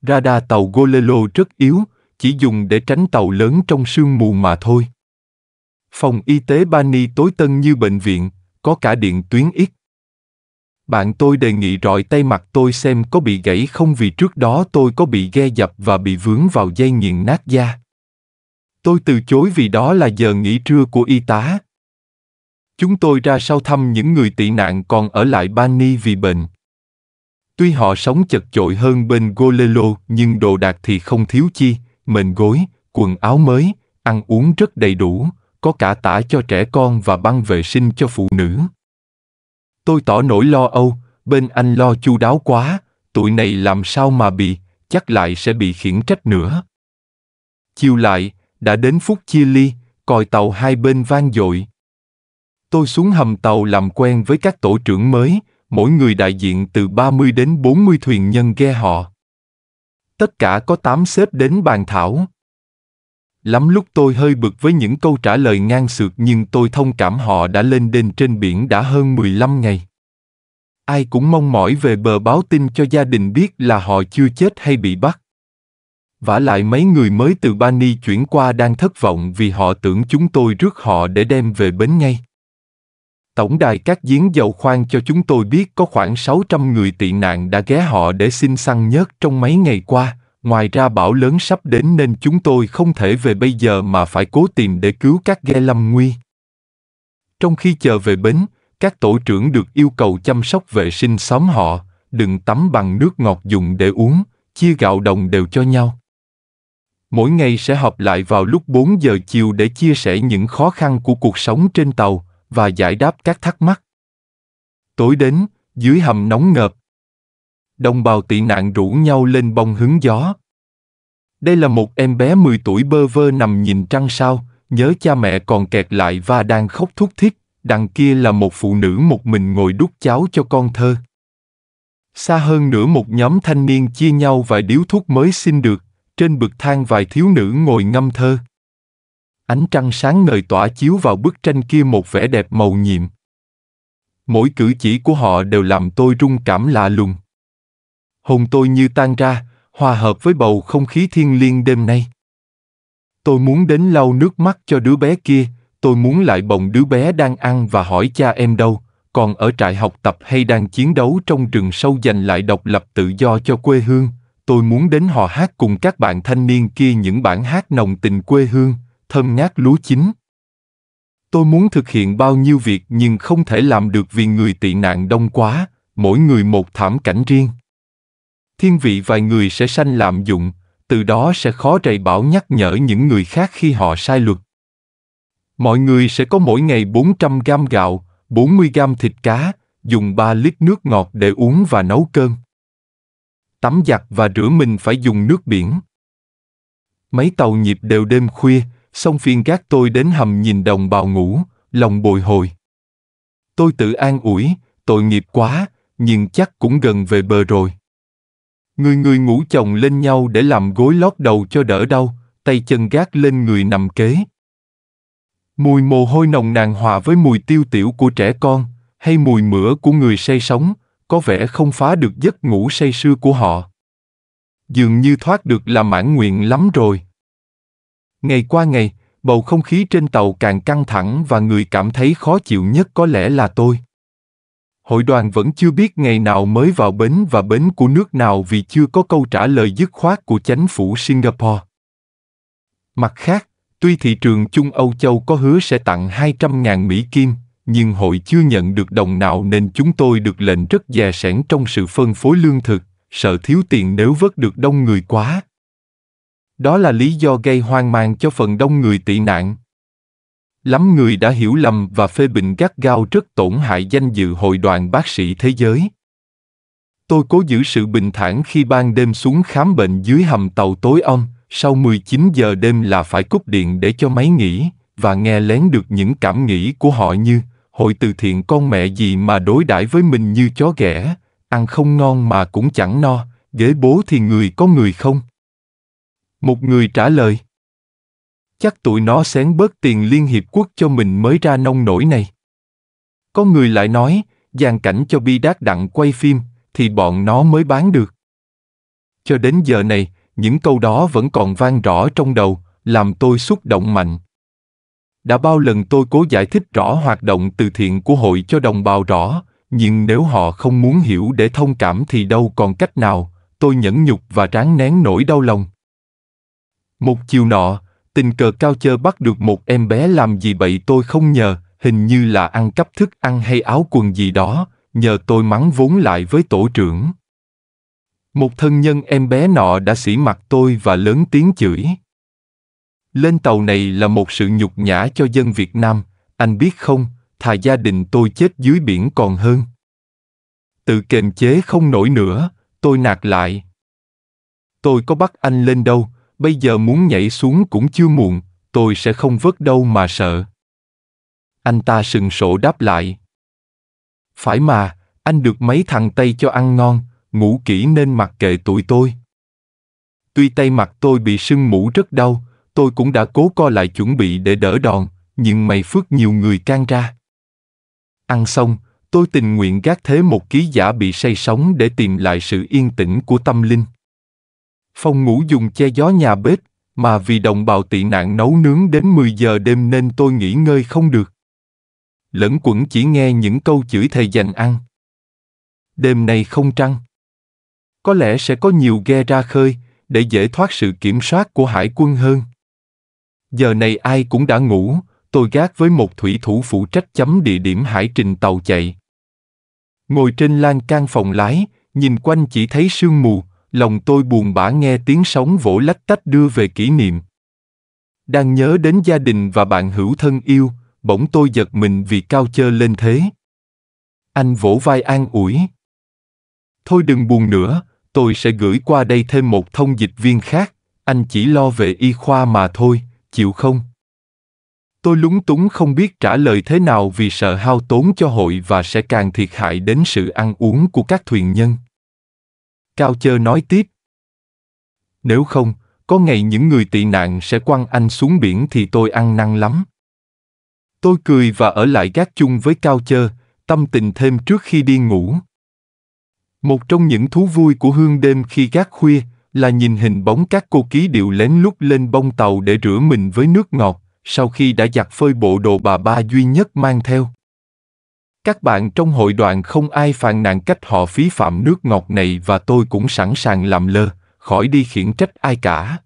Radar tàu Golelo rất yếu, chỉ dùng để tránh tàu lớn trong sương mù mà thôi. Phòng y tế Bani tối tân như bệnh viện, có cả điện tuyến ít. Bạn tôi đề nghị rọi tay mặt tôi xem có bị gãy không vì trước đó tôi có bị ghe dập và bị vướng vào dây nghiền nát da. Tôi từ chối vì đó là giờ nghỉ trưa của y tá. Chúng tôi ra sau thăm những người tị nạn còn ở lại Bani vì bệnh. Tuy họ sống chật chội hơn bên Golelo nhưng đồ đạc thì không thiếu chi, mền gối, quần áo mới, ăn uống rất đầy đủ, có cả tả cho trẻ con và băng vệ sinh cho phụ nữ. Tôi tỏ nỗi lo âu, bên anh lo chu đáo quá, tụi này làm sao mà bị, chắc lại sẽ bị khiển trách nữa. Chiều lại, đã đến phút chia ly, còi tàu hai bên vang dội. Tôi xuống hầm tàu làm quen với các tổ trưởng mới, mỗi người đại diện từ 30 đến 40 thuyền nhân ghe họ. Tất cả có 8 xếp đến bàn thảo. Lắm lúc tôi hơi bực với những câu trả lời ngang sượt nhưng tôi thông cảm họ đã lên đên trên biển đã hơn 15 ngày. Ai cũng mong mỏi về bờ báo tin cho gia đình biết là họ chưa chết hay bị bắt vả lại mấy người mới từ Bani chuyển qua đang thất vọng vì họ tưởng chúng tôi rước họ để đem về bến ngay. Tổng đài các giếng dầu khoan cho chúng tôi biết có khoảng 600 người tị nạn đã ghé họ để xin xăng nhớt trong mấy ngày qua, ngoài ra bão lớn sắp đến nên chúng tôi không thể về bây giờ mà phải cố tìm để cứu các ghe lâm nguy. Trong khi chờ về bến, các tổ trưởng được yêu cầu chăm sóc vệ sinh xóm họ, đừng tắm bằng nước ngọt dùng để uống, chia gạo đồng đều cho nhau mỗi ngày sẽ họp lại vào lúc 4 giờ chiều để chia sẻ những khó khăn của cuộc sống trên tàu và giải đáp các thắc mắc. Tối đến, dưới hầm nóng ngợp, đồng bào tị nạn rủ nhau lên bông hứng gió. Đây là một em bé 10 tuổi bơ vơ nằm nhìn trăng sao, nhớ cha mẹ còn kẹt lại và đang khóc thúc thiết. đằng kia là một phụ nữ một mình ngồi đút cháo cho con thơ. Xa hơn nữa một nhóm thanh niên chia nhau vài điếu thuốc mới xin được, trên bậc thang vài thiếu nữ ngồi ngâm thơ. Ánh trăng sáng ngời tỏa chiếu vào bức tranh kia một vẻ đẹp màu nhiệm. Mỗi cử chỉ của họ đều làm tôi rung cảm lạ lùng. Hồn tôi như tan ra, hòa hợp với bầu không khí thiên liêng đêm nay. Tôi muốn đến lau nước mắt cho đứa bé kia, tôi muốn lại bồng đứa bé đang ăn và hỏi cha em đâu, còn ở trại học tập hay đang chiến đấu trong rừng sâu giành lại độc lập tự do cho quê hương, tôi muốn đến họ hát cùng các bạn thanh niên kia những bản hát nồng tình quê hương, thơm ngát lúa chín. Tôi muốn thực hiện bao nhiêu việc nhưng không thể làm được vì người tị nạn đông quá, mỗi người một thảm cảnh riêng. Thiên vị vài người sẽ sanh lạm dụng, từ đó sẽ khó trầy bảo nhắc nhở những người khác khi họ sai luật. Mọi người sẽ có mỗi ngày 400 gram gạo, 40 gram thịt cá, dùng 3 lít nước ngọt để uống và nấu cơm tắm giặt và rửa mình phải dùng nước biển. Mấy tàu nhịp đều đêm khuya, xong phiên gác tôi đến hầm nhìn đồng bào ngủ, lòng bồi hồi. Tôi tự an ủi, tội nghiệp quá, nhưng chắc cũng gần về bờ rồi. Người người ngủ chồng lên nhau để làm gối lót đầu cho đỡ đau, tay chân gác lên người nằm kế. Mùi mồ hôi nồng nàn hòa với mùi tiêu tiểu của trẻ con, hay mùi mửa của người say sóng, có vẻ không phá được giấc ngủ say sưa của họ. Dường như thoát được là mãn nguyện lắm rồi. Ngày qua ngày, bầu không khí trên tàu càng căng thẳng và người cảm thấy khó chịu nhất có lẽ là tôi. Hội đoàn vẫn chưa biết ngày nào mới vào bến và bến của nước nào vì chưa có câu trả lời dứt khoát của chánh phủ Singapore. Mặt khác, tuy thị trường chung Âu Châu có hứa sẽ tặng 200.000 Mỹ Kim, nhưng hội chưa nhận được đồng nào nên chúng tôi được lệnh rất dè sẻn trong sự phân phối lương thực, sợ thiếu tiền nếu vớt được đông người quá. Đó là lý do gây hoang mang cho phần đông người tị nạn. Lắm người đã hiểu lầm và phê bình gắt gao rất tổn hại danh dự Hội đoàn Bác sĩ Thế giới. Tôi cố giữ sự bình thản khi ban đêm xuống khám bệnh dưới hầm tàu tối om, sau 19 giờ đêm là phải cúp điện để cho máy nghỉ, và nghe lén được những cảm nghĩ của họ như hội từ thiện con mẹ gì mà đối đãi với mình như chó ghẻ, ăn không ngon mà cũng chẳng no, ghế bố thì người có người không? Một người trả lời. Chắc tụi nó xén bớt tiền Liên Hiệp Quốc cho mình mới ra nông nổi này. Có người lại nói, dàn cảnh cho Bi Đát Đặng quay phim, thì bọn nó mới bán được. Cho đến giờ này, những câu đó vẫn còn vang rõ trong đầu, làm tôi xúc động mạnh đã bao lần tôi cố giải thích rõ hoạt động từ thiện của hội cho đồng bào rõ nhưng nếu họ không muốn hiểu để thông cảm thì đâu còn cách nào tôi nhẫn nhục và ráng nén nỗi đau lòng một chiều nọ tình cờ cao chơ bắt được một em bé làm gì bậy tôi không nhờ hình như là ăn cắp thức ăn hay áo quần gì đó nhờ tôi mắng vốn lại với tổ trưởng một thân nhân em bé nọ đã sỉ mặt tôi và lớn tiếng chửi lên tàu này là một sự nhục nhã cho dân Việt Nam, anh biết không, thà gia đình tôi chết dưới biển còn hơn. Tự kềm chế không nổi nữa, tôi nạt lại. Tôi có bắt anh lên đâu, bây giờ muốn nhảy xuống cũng chưa muộn, tôi sẽ không vớt đâu mà sợ. Anh ta sừng sổ đáp lại. Phải mà, anh được mấy thằng Tây cho ăn ngon, ngủ kỹ nên mặc kệ tụi tôi. Tuy tay mặt tôi bị sưng mũ rất đau, tôi cũng đã cố co lại chuẩn bị để đỡ đòn, nhưng mày phước nhiều người can ra. Ăn xong, tôi tình nguyện gác thế một ký giả bị say sóng để tìm lại sự yên tĩnh của tâm linh. Phòng ngủ dùng che gió nhà bếp, mà vì đồng bào tị nạn nấu nướng đến 10 giờ đêm nên tôi nghỉ ngơi không được. Lẫn quẩn chỉ nghe những câu chửi thầy dành ăn. Đêm nay không trăng. Có lẽ sẽ có nhiều ghe ra khơi, để dễ thoát sự kiểm soát của hải quân hơn. Giờ này ai cũng đã ngủ, tôi gác với một thủy thủ phụ trách chấm địa điểm hải trình tàu chạy. Ngồi trên lan can phòng lái, nhìn quanh chỉ thấy sương mù, lòng tôi buồn bã nghe tiếng sóng vỗ lách tách đưa về kỷ niệm. Đang nhớ đến gia đình và bạn hữu thân yêu, bỗng tôi giật mình vì cao chơ lên thế. Anh vỗ vai an ủi. Thôi đừng buồn nữa, tôi sẽ gửi qua đây thêm một thông dịch viên khác, anh chỉ lo về y khoa mà thôi chịu không? Tôi lúng túng không biết trả lời thế nào vì sợ hao tốn cho hội và sẽ càng thiệt hại đến sự ăn uống của các thuyền nhân. Cao Chơ nói tiếp. Nếu không, có ngày những người tị nạn sẽ quăng anh xuống biển thì tôi ăn năn lắm. Tôi cười và ở lại gác chung với Cao Chơ, tâm tình thêm trước khi đi ngủ. Một trong những thú vui của hương đêm khi gác khuya là nhìn hình bóng các cô ký điệu lén lút lên bông tàu để rửa mình với nước ngọt, sau khi đã giặt phơi bộ đồ bà ba duy nhất mang theo. Các bạn trong hội đoàn không ai phàn nàn cách họ phí phạm nước ngọt này và tôi cũng sẵn sàng làm lơ, khỏi đi khiển trách ai cả.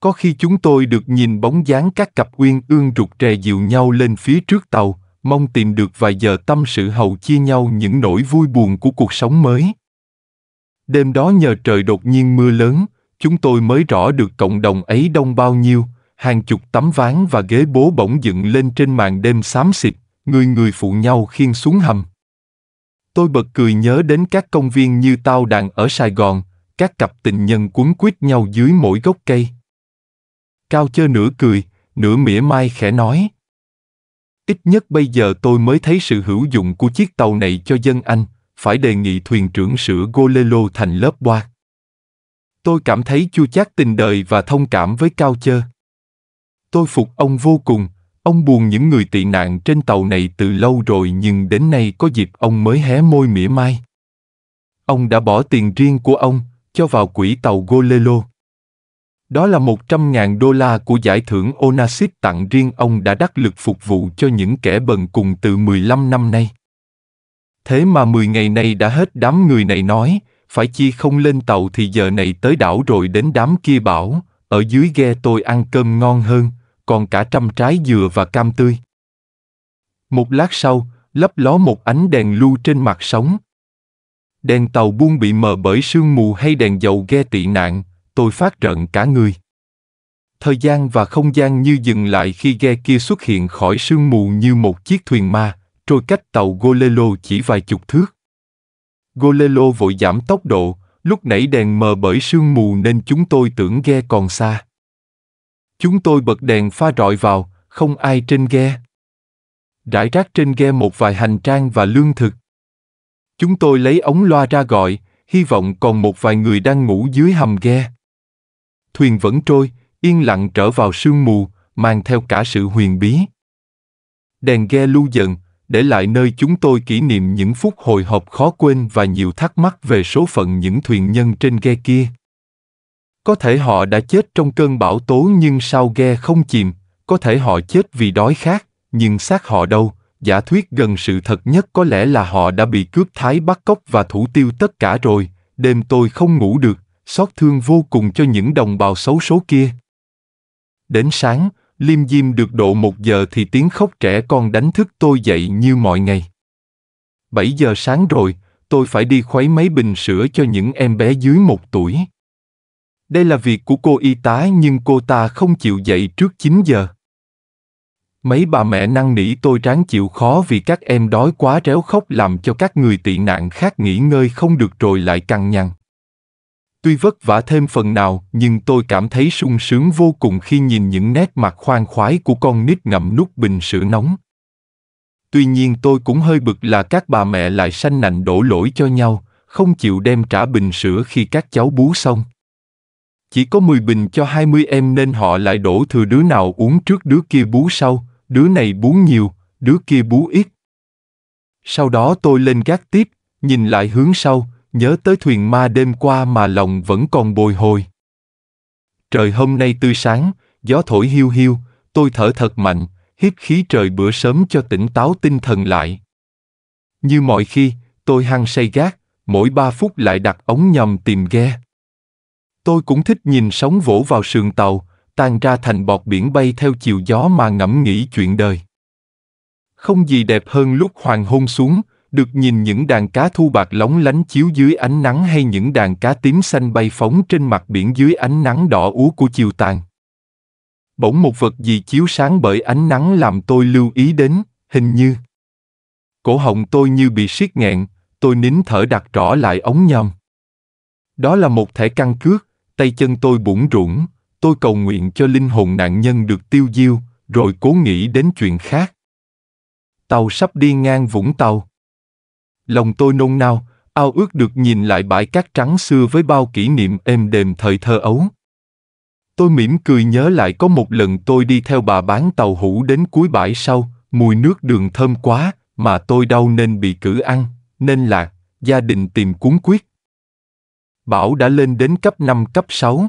Có khi chúng tôi được nhìn bóng dáng các cặp uyên ương rụt rè dịu nhau lên phía trước tàu, mong tìm được vài giờ tâm sự hầu chia nhau những nỗi vui buồn của cuộc sống mới. Đêm đó nhờ trời đột nhiên mưa lớn, chúng tôi mới rõ được cộng đồng ấy đông bao nhiêu, hàng chục tấm ván và ghế bố bỗng dựng lên trên màn đêm xám xịt, người người phụ nhau khiêng xuống hầm. Tôi bật cười nhớ đến các công viên như tao đàn ở Sài Gòn, các cặp tình nhân quấn quýt nhau dưới mỗi gốc cây. Cao chơ nửa cười, nửa mỉa mai khẽ nói. Ít nhất bây giờ tôi mới thấy sự hữu dụng của chiếc tàu này cho dân Anh, phải đề nghị thuyền trưởng sửa Golelo thành lớp boa. Tôi cảm thấy chua chát tình đời và thông cảm với cao chơ. Tôi phục ông vô cùng, ông buồn những người tị nạn trên tàu này từ lâu rồi nhưng đến nay có dịp ông mới hé môi mỉa mai. Ông đã bỏ tiền riêng của ông, cho vào quỹ tàu Golelo. Đó là 100.000 đô la của giải thưởng Onassis tặng riêng ông đã đắc lực phục vụ cho những kẻ bần cùng từ 15 năm nay. Thế mà 10 ngày nay đã hết đám người này nói, phải chi không lên tàu thì giờ này tới đảo rồi đến đám kia bảo, ở dưới ghe tôi ăn cơm ngon hơn, còn cả trăm trái dừa và cam tươi. Một lát sau, lấp ló một ánh đèn lu trên mặt sóng. Đèn tàu buông bị mờ bởi sương mù hay đèn dầu ghe tị nạn, tôi phát rợn cả người. Thời gian và không gian như dừng lại khi ghe kia xuất hiện khỏi sương mù như một chiếc thuyền ma, trôi cách tàu Golelo chỉ vài chục thước. Golelo vội giảm tốc độ, lúc nãy đèn mờ bởi sương mù nên chúng tôi tưởng ghe còn xa. Chúng tôi bật đèn pha rọi vào, không ai trên ghe. Rải rác trên ghe một vài hành trang và lương thực. Chúng tôi lấy ống loa ra gọi, hy vọng còn một vài người đang ngủ dưới hầm ghe. Thuyền vẫn trôi, yên lặng trở vào sương mù, mang theo cả sự huyền bí. Đèn ghe lưu dần, để lại nơi chúng tôi kỷ niệm những phút hồi hộp khó quên và nhiều thắc mắc về số phận những thuyền nhân trên ghe kia. Có thể họ đã chết trong cơn bão tố nhưng sao ghe không chìm, có thể họ chết vì đói khát, nhưng xác họ đâu, giả thuyết gần sự thật nhất có lẽ là họ đã bị cướp thái bắt cóc và thủ tiêu tất cả rồi, đêm tôi không ngủ được, xót thương vô cùng cho những đồng bào xấu số kia. Đến sáng, liêm diêm được độ một giờ thì tiếng khóc trẻ con đánh thức tôi dậy như mọi ngày. Bảy giờ sáng rồi, tôi phải đi khuấy mấy bình sữa cho những em bé dưới một tuổi. Đây là việc của cô y tá nhưng cô ta không chịu dậy trước 9 giờ. Mấy bà mẹ năn nỉ tôi ráng chịu khó vì các em đói quá réo khóc làm cho các người tị nạn khác nghỉ ngơi không được rồi lại căng nhằn. Tuy vất vả thêm phần nào, nhưng tôi cảm thấy sung sướng vô cùng khi nhìn những nét mặt khoan khoái của con nít ngậm nút bình sữa nóng. Tuy nhiên tôi cũng hơi bực là các bà mẹ lại sanh nạnh đổ lỗi cho nhau, không chịu đem trả bình sữa khi các cháu bú xong. Chỉ có 10 bình cho 20 em nên họ lại đổ thừa đứa nào uống trước đứa kia bú sau, đứa này bú nhiều, đứa kia bú ít. Sau đó tôi lên gác tiếp, nhìn lại hướng sau, nhớ tới thuyền ma đêm qua mà lòng vẫn còn bồi hồi. Trời hôm nay tươi sáng, gió thổi hiu hiu, tôi thở thật mạnh, hít khí trời bữa sớm cho tỉnh táo tinh thần lại. Như mọi khi, tôi hăng say gác, mỗi ba phút lại đặt ống nhòm tìm ghe. Tôi cũng thích nhìn sóng vỗ vào sườn tàu, tan ra thành bọt biển bay theo chiều gió mà ngẫm nghĩ chuyện đời. Không gì đẹp hơn lúc hoàng hôn xuống, được nhìn những đàn cá thu bạc lóng lánh chiếu dưới ánh nắng hay những đàn cá tím xanh bay phóng trên mặt biển dưới ánh nắng đỏ ú của chiều tàn. Bỗng một vật gì chiếu sáng bởi ánh nắng làm tôi lưu ý đến, hình như. Cổ họng tôi như bị siết nghẹn, tôi nín thở đặt rõ lại ống nhòm. Đó là một thẻ căn cước, tay chân tôi bủn rủn, tôi cầu nguyện cho linh hồn nạn nhân được tiêu diêu, rồi cố nghĩ đến chuyện khác. Tàu sắp đi ngang Vũng Tàu. Lòng tôi nôn nao, ao ước được nhìn lại bãi cát trắng xưa với bao kỷ niệm êm đềm thời thơ ấu. Tôi mỉm cười nhớ lại có một lần tôi đi theo bà bán tàu hũ đến cuối bãi sau, mùi nước đường thơm quá, mà tôi đau nên bị cử ăn, nên là gia đình tìm cuốn quyết. bảo đã lên đến cấp 5 cấp 6.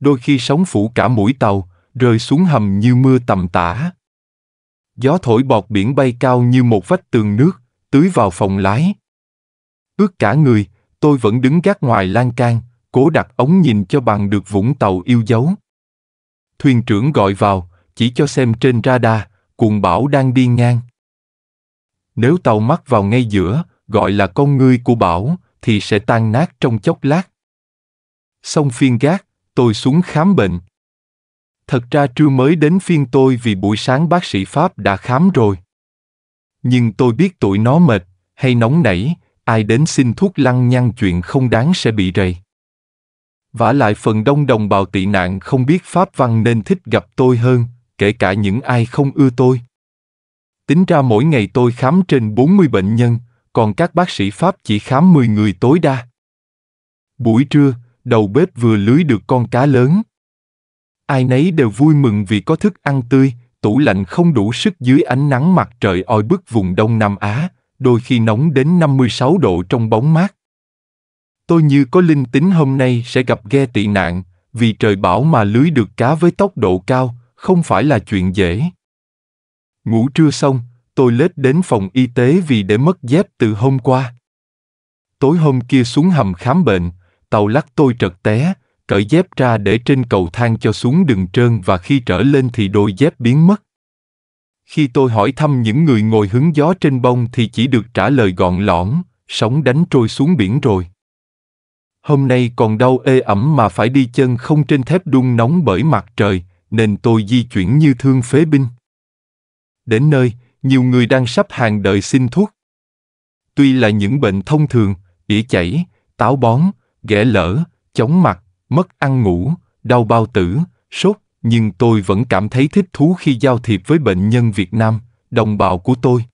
Đôi khi sóng phủ cả mũi tàu, rơi xuống hầm như mưa tầm tã. Gió thổi bọt biển bay cao như một vách tường nước, tưới vào phòng lái. Ước cả người, tôi vẫn đứng gác ngoài lan can, cố đặt ống nhìn cho bằng được vũng tàu yêu dấu. Thuyền trưởng gọi vào, chỉ cho xem trên radar, cuồng bão đang đi ngang. Nếu tàu mắc vào ngay giữa, gọi là con ngươi của bão, thì sẽ tan nát trong chốc lát. Xong phiên gác, tôi xuống khám bệnh. Thật ra trưa mới đến phiên tôi vì buổi sáng bác sĩ Pháp đã khám rồi. Nhưng tôi biết tụi nó mệt, hay nóng nảy, ai đến xin thuốc lăng nhăn chuyện không đáng sẽ bị rầy. Vả lại phần đông đồng bào tị nạn không biết Pháp văn nên thích gặp tôi hơn, kể cả những ai không ưa tôi. Tính ra mỗi ngày tôi khám trên 40 bệnh nhân, còn các bác sĩ Pháp chỉ khám 10 người tối đa. Buổi trưa, đầu bếp vừa lưới được con cá lớn. Ai nấy đều vui mừng vì có thức ăn tươi, tủ lạnh không đủ sức dưới ánh nắng mặt trời oi bức vùng Đông Nam Á, đôi khi nóng đến 56 độ trong bóng mát. Tôi như có linh tính hôm nay sẽ gặp ghe tị nạn, vì trời bão mà lưới được cá với tốc độ cao, không phải là chuyện dễ. Ngủ trưa xong, tôi lết đến phòng y tế vì để mất dép từ hôm qua. Tối hôm kia xuống hầm khám bệnh, tàu lắc tôi trật té, cởi dép ra để trên cầu thang cho xuống đường trơn và khi trở lên thì đôi dép biến mất. Khi tôi hỏi thăm những người ngồi hứng gió trên bông thì chỉ được trả lời gọn lõm, sóng đánh trôi xuống biển rồi. Hôm nay còn đau ê ẩm mà phải đi chân không trên thép đun nóng bởi mặt trời, nên tôi di chuyển như thương phế binh. Đến nơi, nhiều người đang sắp hàng đợi xin thuốc. Tuy là những bệnh thông thường, ỉa chảy, táo bón, ghẻ lở, chóng mặt, mất ăn ngủ, đau bao tử, sốt, nhưng tôi vẫn cảm thấy thích thú khi giao thiệp với bệnh nhân Việt Nam, đồng bào của tôi.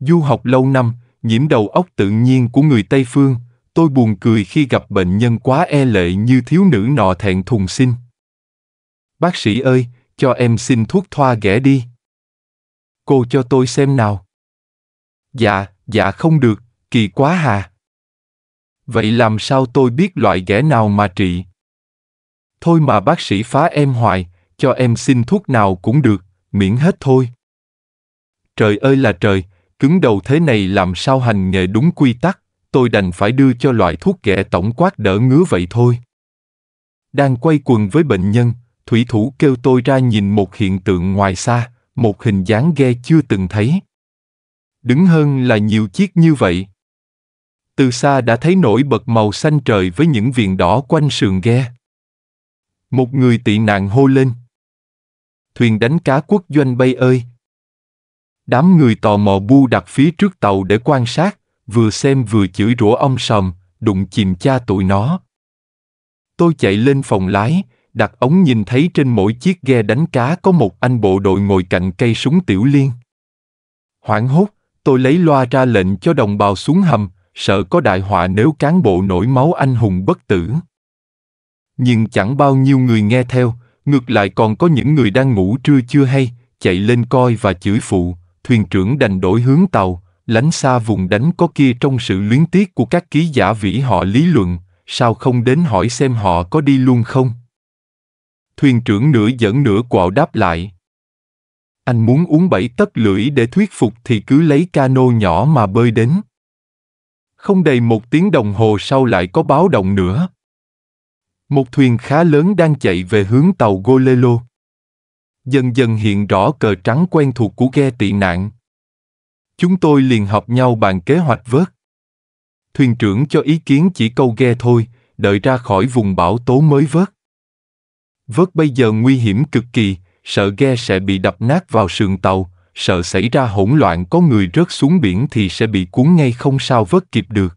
Du học lâu năm, nhiễm đầu óc tự nhiên của người Tây Phương, tôi buồn cười khi gặp bệnh nhân quá e lệ như thiếu nữ nọ thẹn thùng xin. Bác sĩ ơi, cho em xin thuốc thoa ghẻ đi. Cô cho tôi xem nào. Dạ, dạ không được, kỳ quá hà. Vậy làm sao tôi biết loại ghẻ nào mà trị? Thôi mà bác sĩ phá em hoài, cho em xin thuốc nào cũng được, miễn hết thôi. Trời ơi là trời, cứng đầu thế này làm sao hành nghề đúng quy tắc, tôi đành phải đưa cho loại thuốc ghẻ tổng quát đỡ ngứa vậy thôi. Đang quay quần với bệnh nhân, thủy thủ kêu tôi ra nhìn một hiện tượng ngoài xa, một hình dáng ghe chưa từng thấy. Đứng hơn là nhiều chiếc như vậy từ xa đã thấy nổi bật màu xanh trời với những viền đỏ quanh sườn ghe. Một người tị nạn hô lên. Thuyền đánh cá quốc doanh bay ơi! Đám người tò mò bu đặt phía trước tàu để quan sát, vừa xem vừa chửi rủa ông sòm, đụng chìm cha tụi nó. Tôi chạy lên phòng lái, đặt ống nhìn thấy trên mỗi chiếc ghe đánh cá có một anh bộ đội ngồi cạnh cây súng tiểu liên. Hoảng hốt, tôi lấy loa ra lệnh cho đồng bào xuống hầm, sợ có đại họa nếu cán bộ nổi máu anh hùng bất tử. Nhưng chẳng bao nhiêu người nghe theo, ngược lại còn có những người đang ngủ trưa chưa hay, chạy lên coi và chửi phụ, thuyền trưởng đành đổi hướng tàu, lánh xa vùng đánh có kia trong sự luyến tiếc của các ký giả vĩ họ lý luận, sao không đến hỏi xem họ có đi luôn không? Thuyền trưởng nửa dẫn nửa quạo đáp lại. Anh muốn uống bảy tất lưỡi để thuyết phục thì cứ lấy cano nhỏ mà bơi đến. Không đầy một tiếng đồng hồ sau lại có báo động nữa. Một thuyền khá lớn đang chạy về hướng tàu Golelo. Dần dần hiện rõ cờ trắng quen thuộc của ghe tị nạn. Chúng tôi liền họp nhau bàn kế hoạch vớt. Thuyền trưởng cho ý kiến chỉ câu ghe thôi, đợi ra khỏi vùng bão tố mới vớt. Vớt bây giờ nguy hiểm cực kỳ, sợ ghe sẽ bị đập nát vào sườn tàu, sợ xảy ra hỗn loạn có người rớt xuống biển thì sẽ bị cuốn ngay không sao vớt kịp được.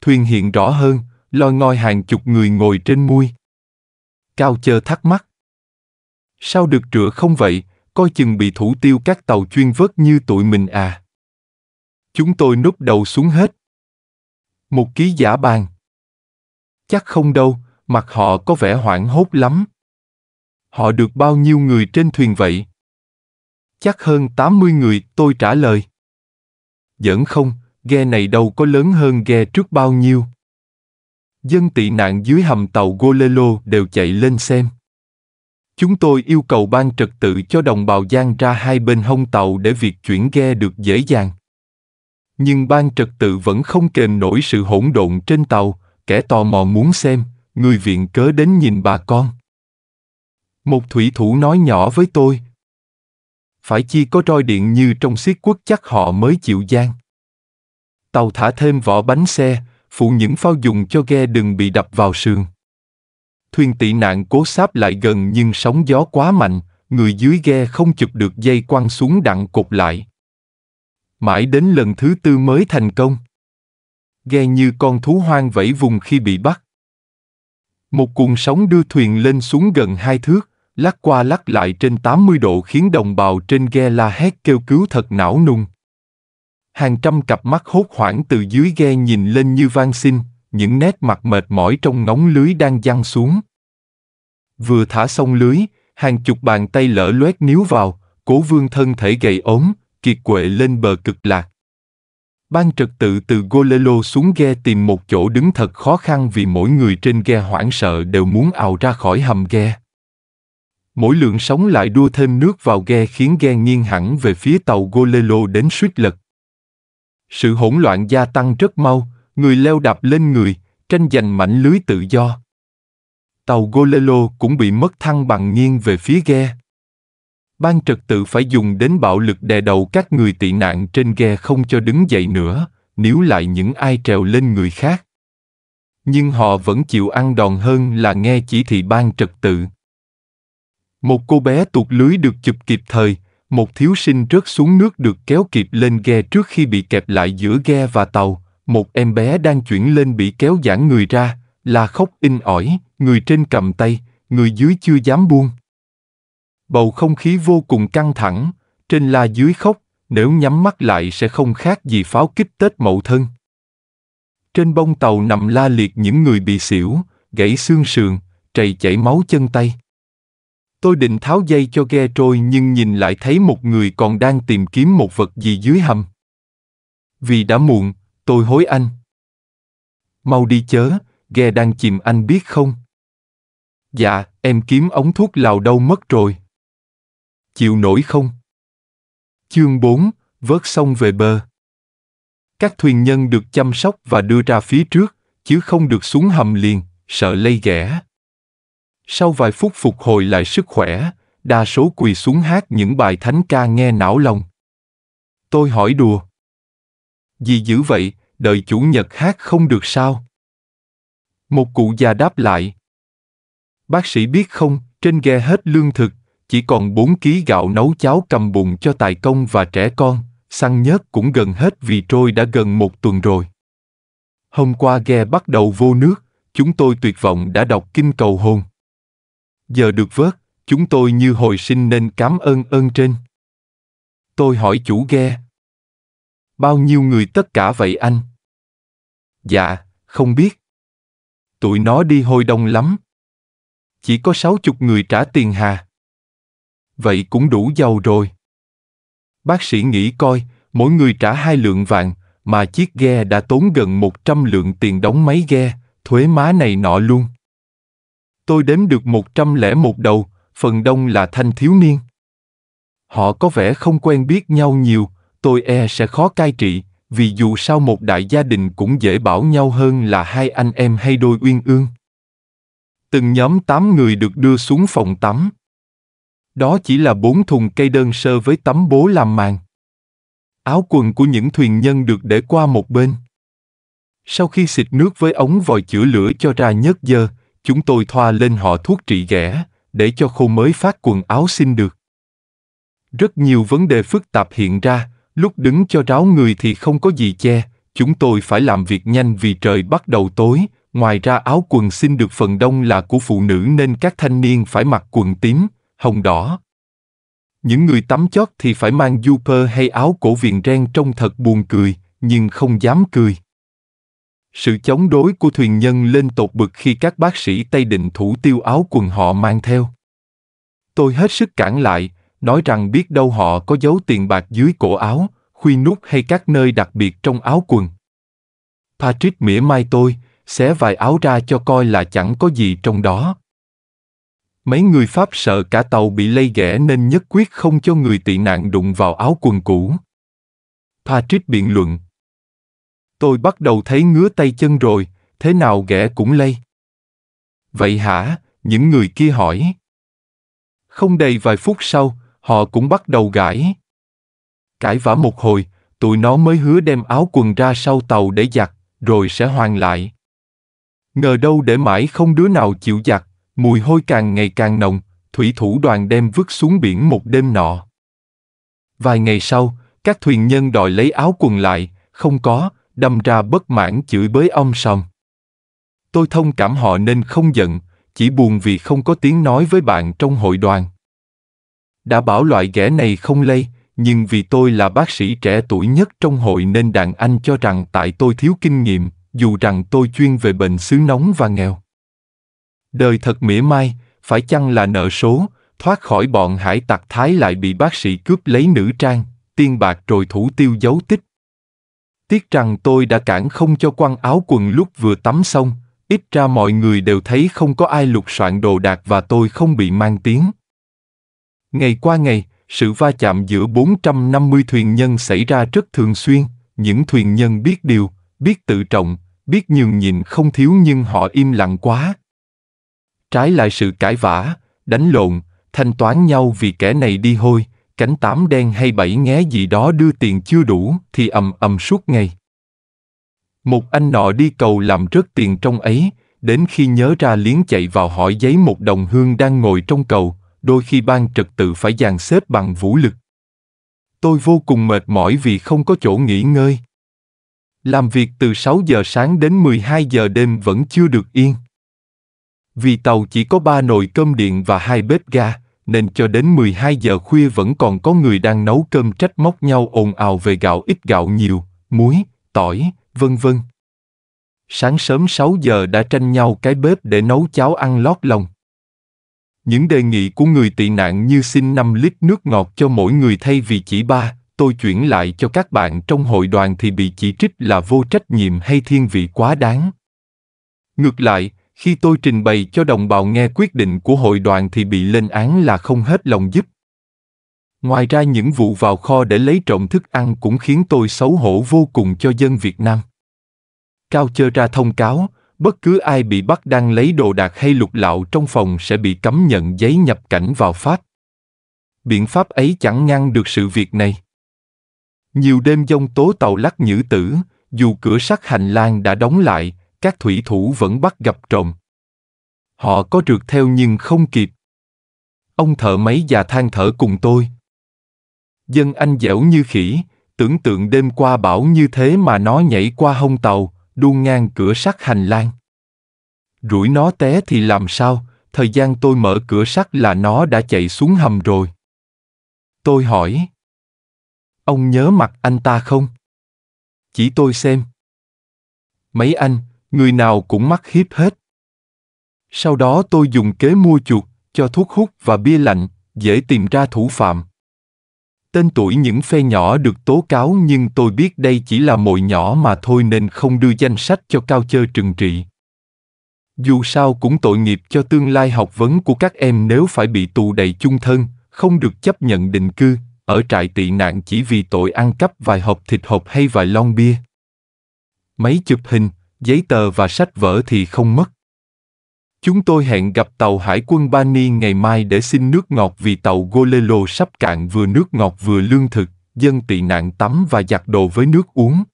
Thuyền hiện rõ hơn, loi ngoi hàng chục người ngồi trên mui. Cao chơ thắc mắc. Sao được trựa không vậy, coi chừng bị thủ tiêu các tàu chuyên vớt như tụi mình à. Chúng tôi núp đầu xuống hết. Một ký giả bàn. Chắc không đâu, mặt họ có vẻ hoảng hốt lắm. Họ được bao nhiêu người trên thuyền vậy? chắc hơn 80 người, tôi trả lời. Giỡn không, ghe này đâu có lớn hơn ghe trước bao nhiêu. Dân tị nạn dưới hầm tàu Golelo đều chạy lên xem. Chúng tôi yêu cầu ban trật tự cho đồng bào Giang ra hai bên hông tàu để việc chuyển ghe được dễ dàng. Nhưng ban trật tự vẫn không kềm nổi sự hỗn độn trên tàu, kẻ tò mò muốn xem, người viện cớ đến nhìn bà con. Một thủy thủ nói nhỏ với tôi, phải chi có roi điện như trong xiết quốc chắc họ mới chịu gian. Tàu thả thêm vỏ bánh xe, phụ những phao dùng cho ghe đừng bị đập vào sườn. Thuyền tị nạn cố sáp lại gần nhưng sóng gió quá mạnh, người dưới ghe không chụp được dây quăng xuống đặng cột lại. Mãi đến lần thứ tư mới thành công. Ghe như con thú hoang vẫy vùng khi bị bắt. Một cuồng sóng đưa thuyền lên xuống gần hai thước lắc qua lắc lại trên 80 độ khiến đồng bào trên ghe la hét kêu cứu thật não nung. Hàng trăm cặp mắt hốt hoảng từ dưới ghe nhìn lên như van xin, những nét mặt mệt mỏi trong ngóng lưới đang giăng xuống. Vừa thả xong lưới, hàng chục bàn tay lỡ loét níu vào, cố vương thân thể gầy ốm, kiệt quệ lên bờ cực lạc. Ban trật tự từ Golelo xuống ghe tìm một chỗ đứng thật khó khăn vì mỗi người trên ghe hoảng sợ đều muốn ào ra khỏi hầm ghe. Mỗi lượng sóng lại đua thêm nước vào ghe khiến ghe nghiêng hẳn về phía tàu Golelo đến suýt lật. Sự hỗn loạn gia tăng rất mau, người leo đạp lên người, tranh giành mảnh lưới tự do. Tàu Golelo cũng bị mất thăng bằng nghiêng về phía ghe. Ban trật tự phải dùng đến bạo lực đè đầu các người tị nạn trên ghe không cho đứng dậy nữa, nếu lại những ai trèo lên người khác. Nhưng họ vẫn chịu ăn đòn hơn là nghe chỉ thị ban trật tự. Một cô bé tuột lưới được chụp kịp thời, một thiếu sinh rớt xuống nước được kéo kịp lên ghe trước khi bị kẹp lại giữa ghe và tàu, một em bé đang chuyển lên bị kéo giãn người ra, là khóc in ỏi, người trên cầm tay, người dưới chưa dám buông. Bầu không khí vô cùng căng thẳng, trên la dưới khóc, nếu nhắm mắt lại sẽ không khác gì pháo kích Tết Mậu Thân. Trên bông tàu nằm la liệt những người bị xỉu, gãy xương sườn, trầy chảy máu chân tay. Tôi định tháo dây cho ghe trôi nhưng nhìn lại thấy một người còn đang tìm kiếm một vật gì dưới hầm. Vì đã muộn, tôi hối anh. Mau đi chớ, ghe đang chìm anh biết không? Dạ, em kiếm ống thuốc lào đâu mất rồi. Chịu nổi không? Chương 4, vớt sông về bờ. Các thuyền nhân được chăm sóc và đưa ra phía trước, chứ không được xuống hầm liền, sợ lây ghẻ. Sau vài phút phục hồi lại sức khỏe, đa số quỳ xuống hát những bài thánh ca nghe não lòng. Tôi hỏi đùa. Gì dữ vậy, đợi chủ nhật hát không được sao? Một cụ già đáp lại. Bác sĩ biết không, trên ghe hết lương thực, chỉ còn 4 ký gạo nấu cháo cầm bùn cho tài công và trẻ con, xăng nhớt cũng gần hết vì trôi đã gần một tuần rồi. Hôm qua ghe bắt đầu vô nước, chúng tôi tuyệt vọng đã đọc kinh cầu hồn giờ được vớt, chúng tôi như hồi sinh nên cám ơn ơn trên. Tôi hỏi chủ ghe. Bao nhiêu người tất cả vậy anh? Dạ, không biết. Tụi nó đi hồi đông lắm. Chỉ có sáu chục người trả tiền hà. Vậy cũng đủ giàu rồi. Bác sĩ nghĩ coi, mỗi người trả hai lượng vàng, mà chiếc ghe đã tốn gần một trăm lượng tiền đóng máy ghe, thuế má này nọ luôn. Tôi đếm được 101 đầu, phần đông là thanh thiếu niên. Họ có vẻ không quen biết nhau nhiều, tôi e sẽ khó cai trị, vì dù sao một đại gia đình cũng dễ bảo nhau hơn là hai anh em hay đôi uyên ương. Từng nhóm 8 người được đưa xuống phòng tắm. Đó chỉ là bốn thùng cây đơn sơ với tấm bố làm màn. Áo quần của những thuyền nhân được để qua một bên. Sau khi xịt nước với ống vòi chữa lửa cho ra nhớt dơ, chúng tôi thoa lên họ thuốc trị ghẻ, để cho khô mới phát quần áo xin được. Rất nhiều vấn đề phức tạp hiện ra, lúc đứng cho ráo người thì không có gì che, chúng tôi phải làm việc nhanh vì trời bắt đầu tối, ngoài ra áo quần xin được phần đông là của phụ nữ nên các thanh niên phải mặc quần tím, hồng đỏ. Những người tắm chót thì phải mang duper hay áo cổ viền ren trông thật buồn cười, nhưng không dám cười. Sự chống đối của thuyền nhân lên tột bực khi các bác sĩ Tây định thủ tiêu áo quần họ mang theo. Tôi hết sức cản lại, nói rằng biết đâu họ có giấu tiền bạc dưới cổ áo, khuy nút hay các nơi đặc biệt trong áo quần. Patrick mỉa mai tôi, xé vài áo ra cho coi là chẳng có gì trong đó. Mấy người Pháp sợ cả tàu bị lây ghẻ nên nhất quyết không cho người tị nạn đụng vào áo quần cũ. Patrick biện luận, Tôi bắt đầu thấy ngứa tay chân rồi, thế nào ghẻ cũng lây. Vậy hả? Những người kia hỏi. Không đầy vài phút sau, họ cũng bắt đầu gãi. Cãi vã một hồi, tụi nó mới hứa đem áo quần ra sau tàu để giặt, rồi sẽ hoàn lại. Ngờ đâu để mãi không đứa nào chịu giặt, mùi hôi càng ngày càng nồng, thủy thủ đoàn đem vứt xuống biển một đêm nọ. Vài ngày sau, các thuyền nhân đòi lấy áo quần lại, không có, đâm ra bất mãn chửi bới ông xong. Tôi thông cảm họ nên không giận, chỉ buồn vì không có tiếng nói với bạn trong hội đoàn. Đã bảo loại ghẻ này không lây, nhưng vì tôi là bác sĩ trẻ tuổi nhất trong hội nên đàn anh cho rằng tại tôi thiếu kinh nghiệm, dù rằng tôi chuyên về bệnh xứ nóng và nghèo. Đời thật mỉa mai, phải chăng là nợ số, thoát khỏi bọn hải tặc Thái lại bị bác sĩ cướp lấy nữ trang, tiên bạc rồi thủ tiêu dấu tích, Tiếc rằng tôi đã cản không cho quăng áo quần lúc vừa tắm xong, ít ra mọi người đều thấy không có ai lục soạn đồ đạc và tôi không bị mang tiếng. Ngày qua ngày, sự va chạm giữa 450 thuyền nhân xảy ra rất thường xuyên, những thuyền nhân biết điều, biết tự trọng, biết nhường nhịn không thiếu nhưng họ im lặng quá. Trái lại sự cãi vã, đánh lộn, thanh toán nhau vì kẻ này đi hôi, cánh tám đen hay bảy nghé gì đó đưa tiền chưa đủ thì ầm ầm suốt ngày. Một anh nọ đi cầu làm rớt tiền trong ấy, đến khi nhớ ra liến chạy vào hỏi giấy một đồng hương đang ngồi trong cầu, đôi khi ban trật tự phải dàn xếp bằng vũ lực. Tôi vô cùng mệt mỏi vì không có chỗ nghỉ ngơi. Làm việc từ 6 giờ sáng đến 12 giờ đêm vẫn chưa được yên. Vì tàu chỉ có 3 nồi cơm điện và hai bếp ga, nên cho đến 12 giờ khuya vẫn còn có người đang nấu cơm trách móc nhau ồn ào về gạo ít gạo nhiều, muối, tỏi, vân vân. Sáng sớm 6 giờ đã tranh nhau cái bếp để nấu cháo ăn lót lòng. Những đề nghị của người tị nạn như xin 5 lít nước ngọt cho mỗi người thay vì chỉ 3, tôi chuyển lại cho các bạn trong hội đoàn thì bị chỉ trích là vô trách nhiệm hay thiên vị quá đáng. Ngược lại, khi tôi trình bày cho đồng bào nghe quyết định của hội đoàn thì bị lên án là không hết lòng giúp. Ngoài ra những vụ vào kho để lấy trộm thức ăn cũng khiến tôi xấu hổ vô cùng cho dân Việt Nam. Cao chơ ra thông cáo, bất cứ ai bị bắt đang lấy đồ đạc hay lục lạo trong phòng sẽ bị cấm nhận giấy nhập cảnh vào Pháp. Biện pháp ấy chẳng ngăn được sự việc này. Nhiều đêm dông tố tàu lắc nhữ tử, dù cửa sắt hành lang đã đóng lại, các thủy thủ vẫn bắt gặp trộm. Họ có trượt theo nhưng không kịp. Ông thợ máy già than thở cùng tôi. Dân anh dẻo như khỉ, tưởng tượng đêm qua bão như thế mà nó nhảy qua hông tàu, đuôn ngang cửa sắt hành lang. Rủi nó té thì làm sao, thời gian tôi mở cửa sắt là nó đã chạy xuống hầm rồi. Tôi hỏi. Ông nhớ mặt anh ta không? Chỉ tôi xem. Mấy anh, người nào cũng mắc hiếp hết. Sau đó tôi dùng kế mua chuột, cho thuốc hút và bia lạnh, dễ tìm ra thủ phạm. Tên tuổi những phe nhỏ được tố cáo nhưng tôi biết đây chỉ là mồi nhỏ mà thôi nên không đưa danh sách cho cao chơi trừng trị. Dù sao cũng tội nghiệp cho tương lai học vấn của các em nếu phải bị tù đầy chung thân, không được chấp nhận định cư, ở trại tị nạn chỉ vì tội ăn cắp vài hộp thịt hộp hay vài lon bia. Máy chụp hình, giấy tờ và sách vở thì không mất. Chúng tôi hẹn gặp tàu hải quân Bani ngày mai để xin nước ngọt vì tàu Golelo sắp cạn vừa nước ngọt vừa lương thực, dân tị nạn tắm và giặt đồ với nước uống.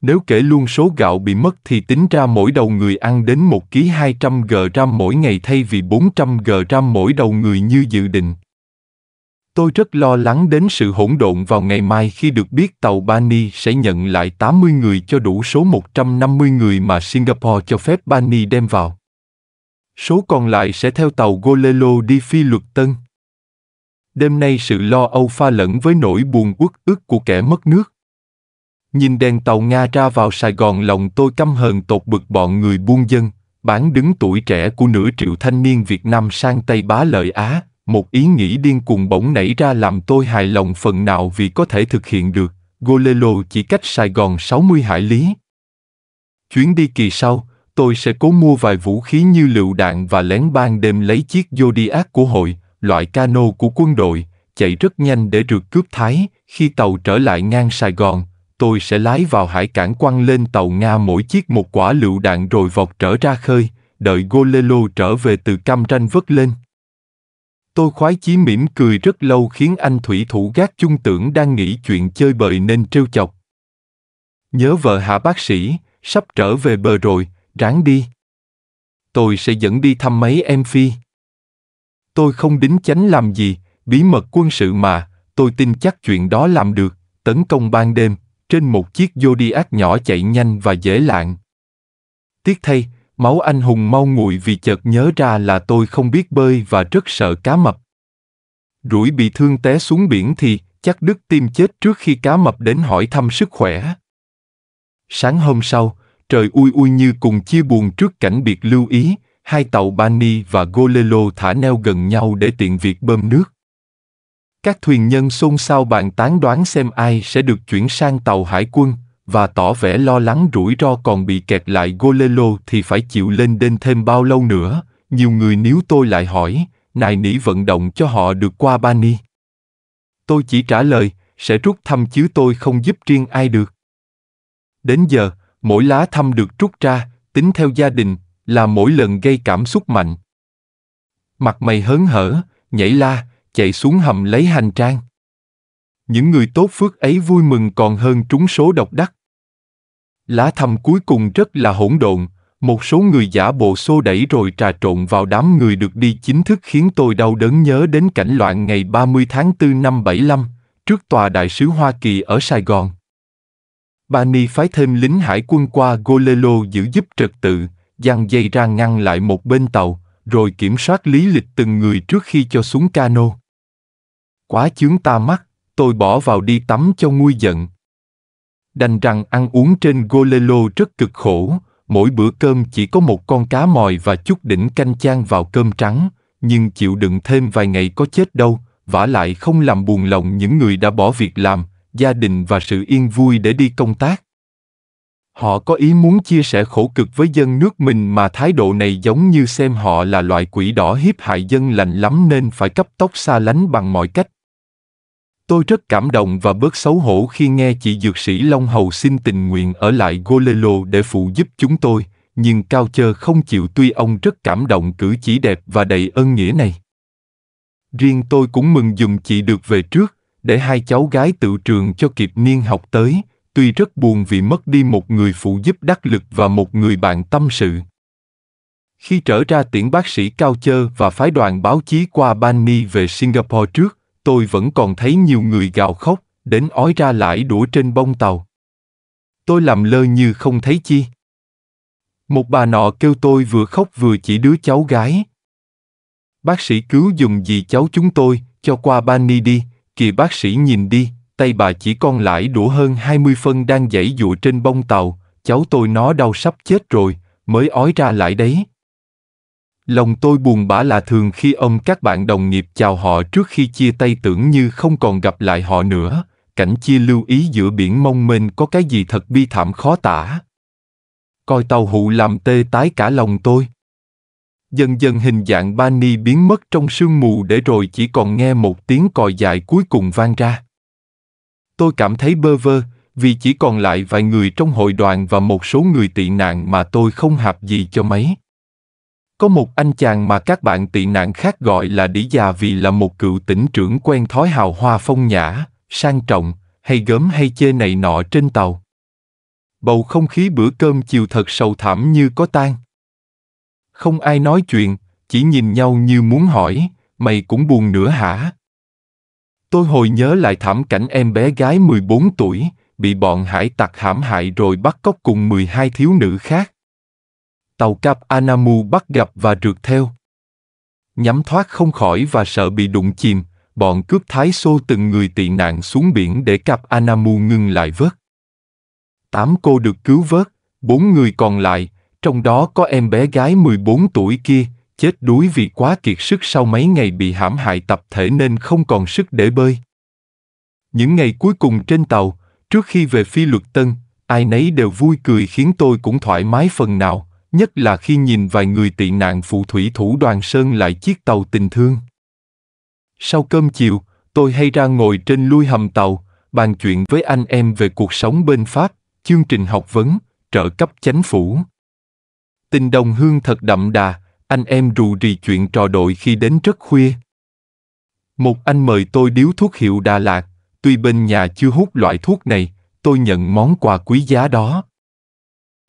Nếu kể luôn số gạo bị mất thì tính ra mỗi đầu người ăn đến 1 kg 200 g mỗi ngày thay vì 400 g mỗi đầu người như dự định. Tôi rất lo lắng đến sự hỗn độn vào ngày mai khi được biết tàu Bani sẽ nhận lại 80 người cho đủ số 150 người mà Singapore cho phép Bani đem vào. Số còn lại sẽ theo tàu Golelo đi phi luật tân. Đêm nay sự lo âu pha lẫn với nỗi buồn uất ức của kẻ mất nước. Nhìn đèn tàu Nga ra vào Sài Gòn lòng tôi căm hờn tột bực bọn người buôn dân, bán đứng tuổi trẻ của nửa triệu thanh niên Việt Nam sang Tây Bá Lợi Á, một ý nghĩ điên cuồng bỗng nảy ra làm tôi hài lòng phần nào vì có thể thực hiện được, Golelo chỉ cách Sài Gòn 60 hải lý. Chuyến đi kỳ sau, tôi sẽ cố mua vài vũ khí như lựu đạn và lén ban đêm lấy chiếc Zodiac của hội, loại cano của quân đội, chạy rất nhanh để rượt cướp Thái. Khi tàu trở lại ngang Sài Gòn, tôi sẽ lái vào hải cảng quăng lên tàu Nga mỗi chiếc một quả lựu đạn rồi vọt trở ra khơi, đợi Golelo trở về từ cam ranh vất lên. Tôi khoái chí mỉm cười rất lâu khiến anh thủy thủ gác chung tưởng đang nghĩ chuyện chơi bời nên trêu chọc. Nhớ vợ hạ bác sĩ, sắp trở về bờ rồi, ráng đi. Tôi sẽ dẫn đi thăm mấy em phi. Tôi không đính chánh làm gì, bí mật quân sự mà, tôi tin chắc chuyện đó làm được, tấn công ban đêm, trên một chiếc Zodiac nhỏ chạy nhanh và dễ lạng. Tiếc thay, Máu anh hùng mau nguội vì chợt nhớ ra là tôi không biết bơi và rất sợ cá mập. Rủi bị thương té xuống biển thì chắc đứt tim chết trước khi cá mập đến hỏi thăm sức khỏe. Sáng hôm sau, trời ui ui như cùng chia buồn trước cảnh biệt lưu ý, hai tàu Bani và Golelo thả neo gần nhau để tiện việc bơm nước. Các thuyền nhân xôn xao bàn tán đoán xem ai sẽ được chuyển sang tàu hải quân, và tỏ vẻ lo lắng rủi ro còn bị kẹt lại Golelo thì phải chịu lên đên thêm bao lâu nữa. Nhiều người nếu tôi lại hỏi, nài nỉ vận động cho họ được qua Bani. Tôi chỉ trả lời, sẽ rút thăm chứ tôi không giúp riêng ai được. Đến giờ, mỗi lá thăm được rút ra, tính theo gia đình, là mỗi lần gây cảm xúc mạnh. Mặt mày hớn hở, nhảy la, chạy xuống hầm lấy hành trang. Những người tốt phước ấy vui mừng còn hơn trúng số độc đắc lá thăm cuối cùng rất là hỗn độn một số người giả bộ xô đẩy rồi trà trộn vào đám người được đi chính thức khiến tôi đau đớn nhớ đến cảnh loạn ngày 30 tháng 4 năm 75, trước tòa đại sứ Hoa Kỳ ở Sài Gòn. Bani phái thêm lính hải quân qua Golelo giữ giúp trật tự, dang dây ra ngăn lại một bên tàu, rồi kiểm soát lý lịch từng người trước khi cho xuống cano. Quá chướng ta mắt, tôi bỏ vào đi tắm cho nguôi giận. Đành rằng ăn uống trên Golelo rất cực khổ, mỗi bữa cơm chỉ có một con cá mòi và chút đỉnh canh chan vào cơm trắng, nhưng chịu đựng thêm vài ngày có chết đâu, vả lại không làm buồn lòng những người đã bỏ việc làm, gia đình và sự yên vui để đi công tác. Họ có ý muốn chia sẻ khổ cực với dân nước mình mà thái độ này giống như xem họ là loại quỷ đỏ hiếp hại dân lành lắm nên phải cấp tốc xa lánh bằng mọi cách. Tôi rất cảm động và bớt xấu hổ khi nghe chị Dược sĩ Long Hầu xin tình nguyện ở lại Golelo để phụ giúp chúng tôi, nhưng Cao Chơ không chịu tuy ông rất cảm động cử chỉ đẹp và đầy ân nghĩa này. Riêng tôi cũng mừng dùng chị được về trước, để hai cháu gái tự trường cho kịp niên học tới, tuy rất buồn vì mất đi một người phụ giúp đắc lực và một người bạn tâm sự. Khi trở ra tiễn bác sĩ Cao Chơ và phái đoàn báo chí qua Bani về Singapore trước, tôi vẫn còn thấy nhiều người gào khóc, đến ói ra lại đũa trên bông tàu. Tôi làm lơ như không thấy chi. Một bà nọ kêu tôi vừa khóc vừa chỉ đứa cháu gái. Bác sĩ cứu dùng gì cháu chúng tôi, cho qua bani đi, kìa bác sĩ nhìn đi, tay bà chỉ còn lại đũa hơn 20 phân đang dãy dụa trên bông tàu, cháu tôi nó đau sắp chết rồi, mới ói ra lại đấy. Lòng tôi buồn bã là thường khi ông các bạn đồng nghiệp chào họ trước khi chia tay tưởng như không còn gặp lại họ nữa, cảnh chia lưu ý giữa biển mong mênh có cái gì thật bi thảm khó tả. Coi tàu hụ làm tê tái cả lòng tôi. Dần dần hình dạng Bani biến mất trong sương mù để rồi chỉ còn nghe một tiếng còi dài cuối cùng vang ra. Tôi cảm thấy bơ vơ, vì chỉ còn lại vài người trong hội đoàn và một số người tị nạn mà tôi không hạp gì cho mấy. Có một anh chàng mà các bạn tị nạn khác gọi là đĩ già vì là một cựu tỉnh trưởng quen thói hào hoa phong nhã, sang trọng, hay gớm hay chê này nọ trên tàu. Bầu không khí bữa cơm chiều thật sầu thảm như có tan. Không ai nói chuyện, chỉ nhìn nhau như muốn hỏi, mày cũng buồn nữa hả? Tôi hồi nhớ lại thảm cảnh em bé gái 14 tuổi, bị bọn hải tặc hãm hại rồi bắt cóc cùng 12 thiếu nữ khác tàu Cap Anamu bắt gặp và rượt theo. Nhắm thoát không khỏi và sợ bị đụng chìm, bọn cướp Thái Xô từng người tị nạn xuống biển để cặp Anamu ngưng lại vớt. Tám cô được cứu vớt, bốn người còn lại, trong đó có em bé gái 14 tuổi kia, chết đuối vì quá kiệt sức sau mấy ngày bị hãm hại tập thể nên không còn sức để bơi. Những ngày cuối cùng trên tàu, trước khi về phi luật tân, ai nấy đều vui cười khiến tôi cũng thoải mái phần nào, nhất là khi nhìn vài người tị nạn phụ thủy thủ đoàn sơn lại chiếc tàu tình thương. Sau cơm chiều, tôi hay ra ngồi trên lui hầm tàu, bàn chuyện với anh em về cuộc sống bên Pháp, chương trình học vấn, trợ cấp chánh phủ. Tình đồng hương thật đậm đà, anh em rù rì chuyện trò đội khi đến rất khuya. Một anh mời tôi điếu thuốc hiệu Đà Lạt, tuy bên nhà chưa hút loại thuốc này, tôi nhận món quà quý giá đó.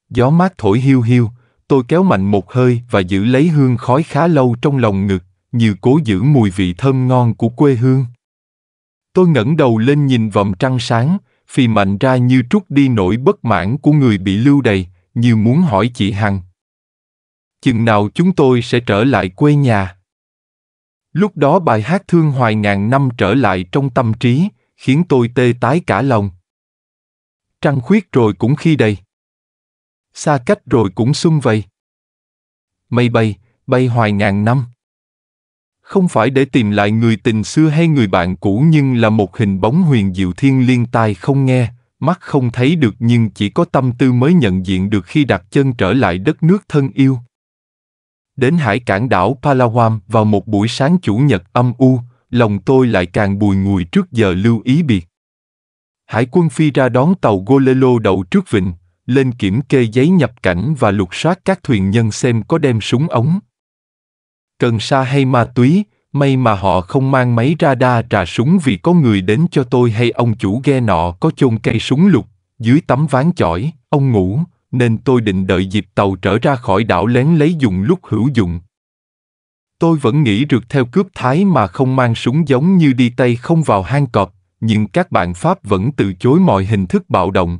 Gió mát thổi hiu hiu, Tôi kéo mạnh một hơi và giữ lấy hương khói khá lâu trong lòng ngực, như cố giữ mùi vị thơm ngon của quê hương. Tôi ngẩng đầu lên nhìn vòng trăng sáng, phì mạnh ra như trút đi nỗi bất mãn của người bị lưu đày, như muốn hỏi chị Hằng. Chừng nào chúng tôi sẽ trở lại quê nhà? Lúc đó bài hát thương hoài ngàn năm trở lại trong tâm trí, khiến tôi tê tái cả lòng. Trăng khuyết rồi cũng khi đây xa cách rồi cũng xung vầy. Mây bay, bay hoài ngàn năm. Không phải để tìm lại người tình xưa hay người bạn cũ nhưng là một hình bóng huyền diệu thiên liên tai không nghe, mắt không thấy được nhưng chỉ có tâm tư mới nhận diện được khi đặt chân trở lại đất nước thân yêu. Đến hải cảng đảo Palawam vào một buổi sáng chủ nhật âm u, lòng tôi lại càng bùi ngùi trước giờ lưu ý biệt. Hải quân phi ra đón tàu Golelo đậu trước vịnh, lên kiểm kê giấy nhập cảnh và lục soát các thuyền nhân xem có đem súng ống. Cần sa hay ma túy, may mà họ không mang máy radar trà súng vì có người đến cho tôi hay ông chủ ghe nọ có chôn cây súng lục, dưới tấm ván chỏi, ông ngủ, nên tôi định đợi dịp tàu trở ra khỏi đảo lén lấy dùng lúc hữu dụng. Tôi vẫn nghĩ rượt theo cướp Thái mà không mang súng giống như đi Tây không vào hang cọp, nhưng các bạn Pháp vẫn từ chối mọi hình thức bạo động,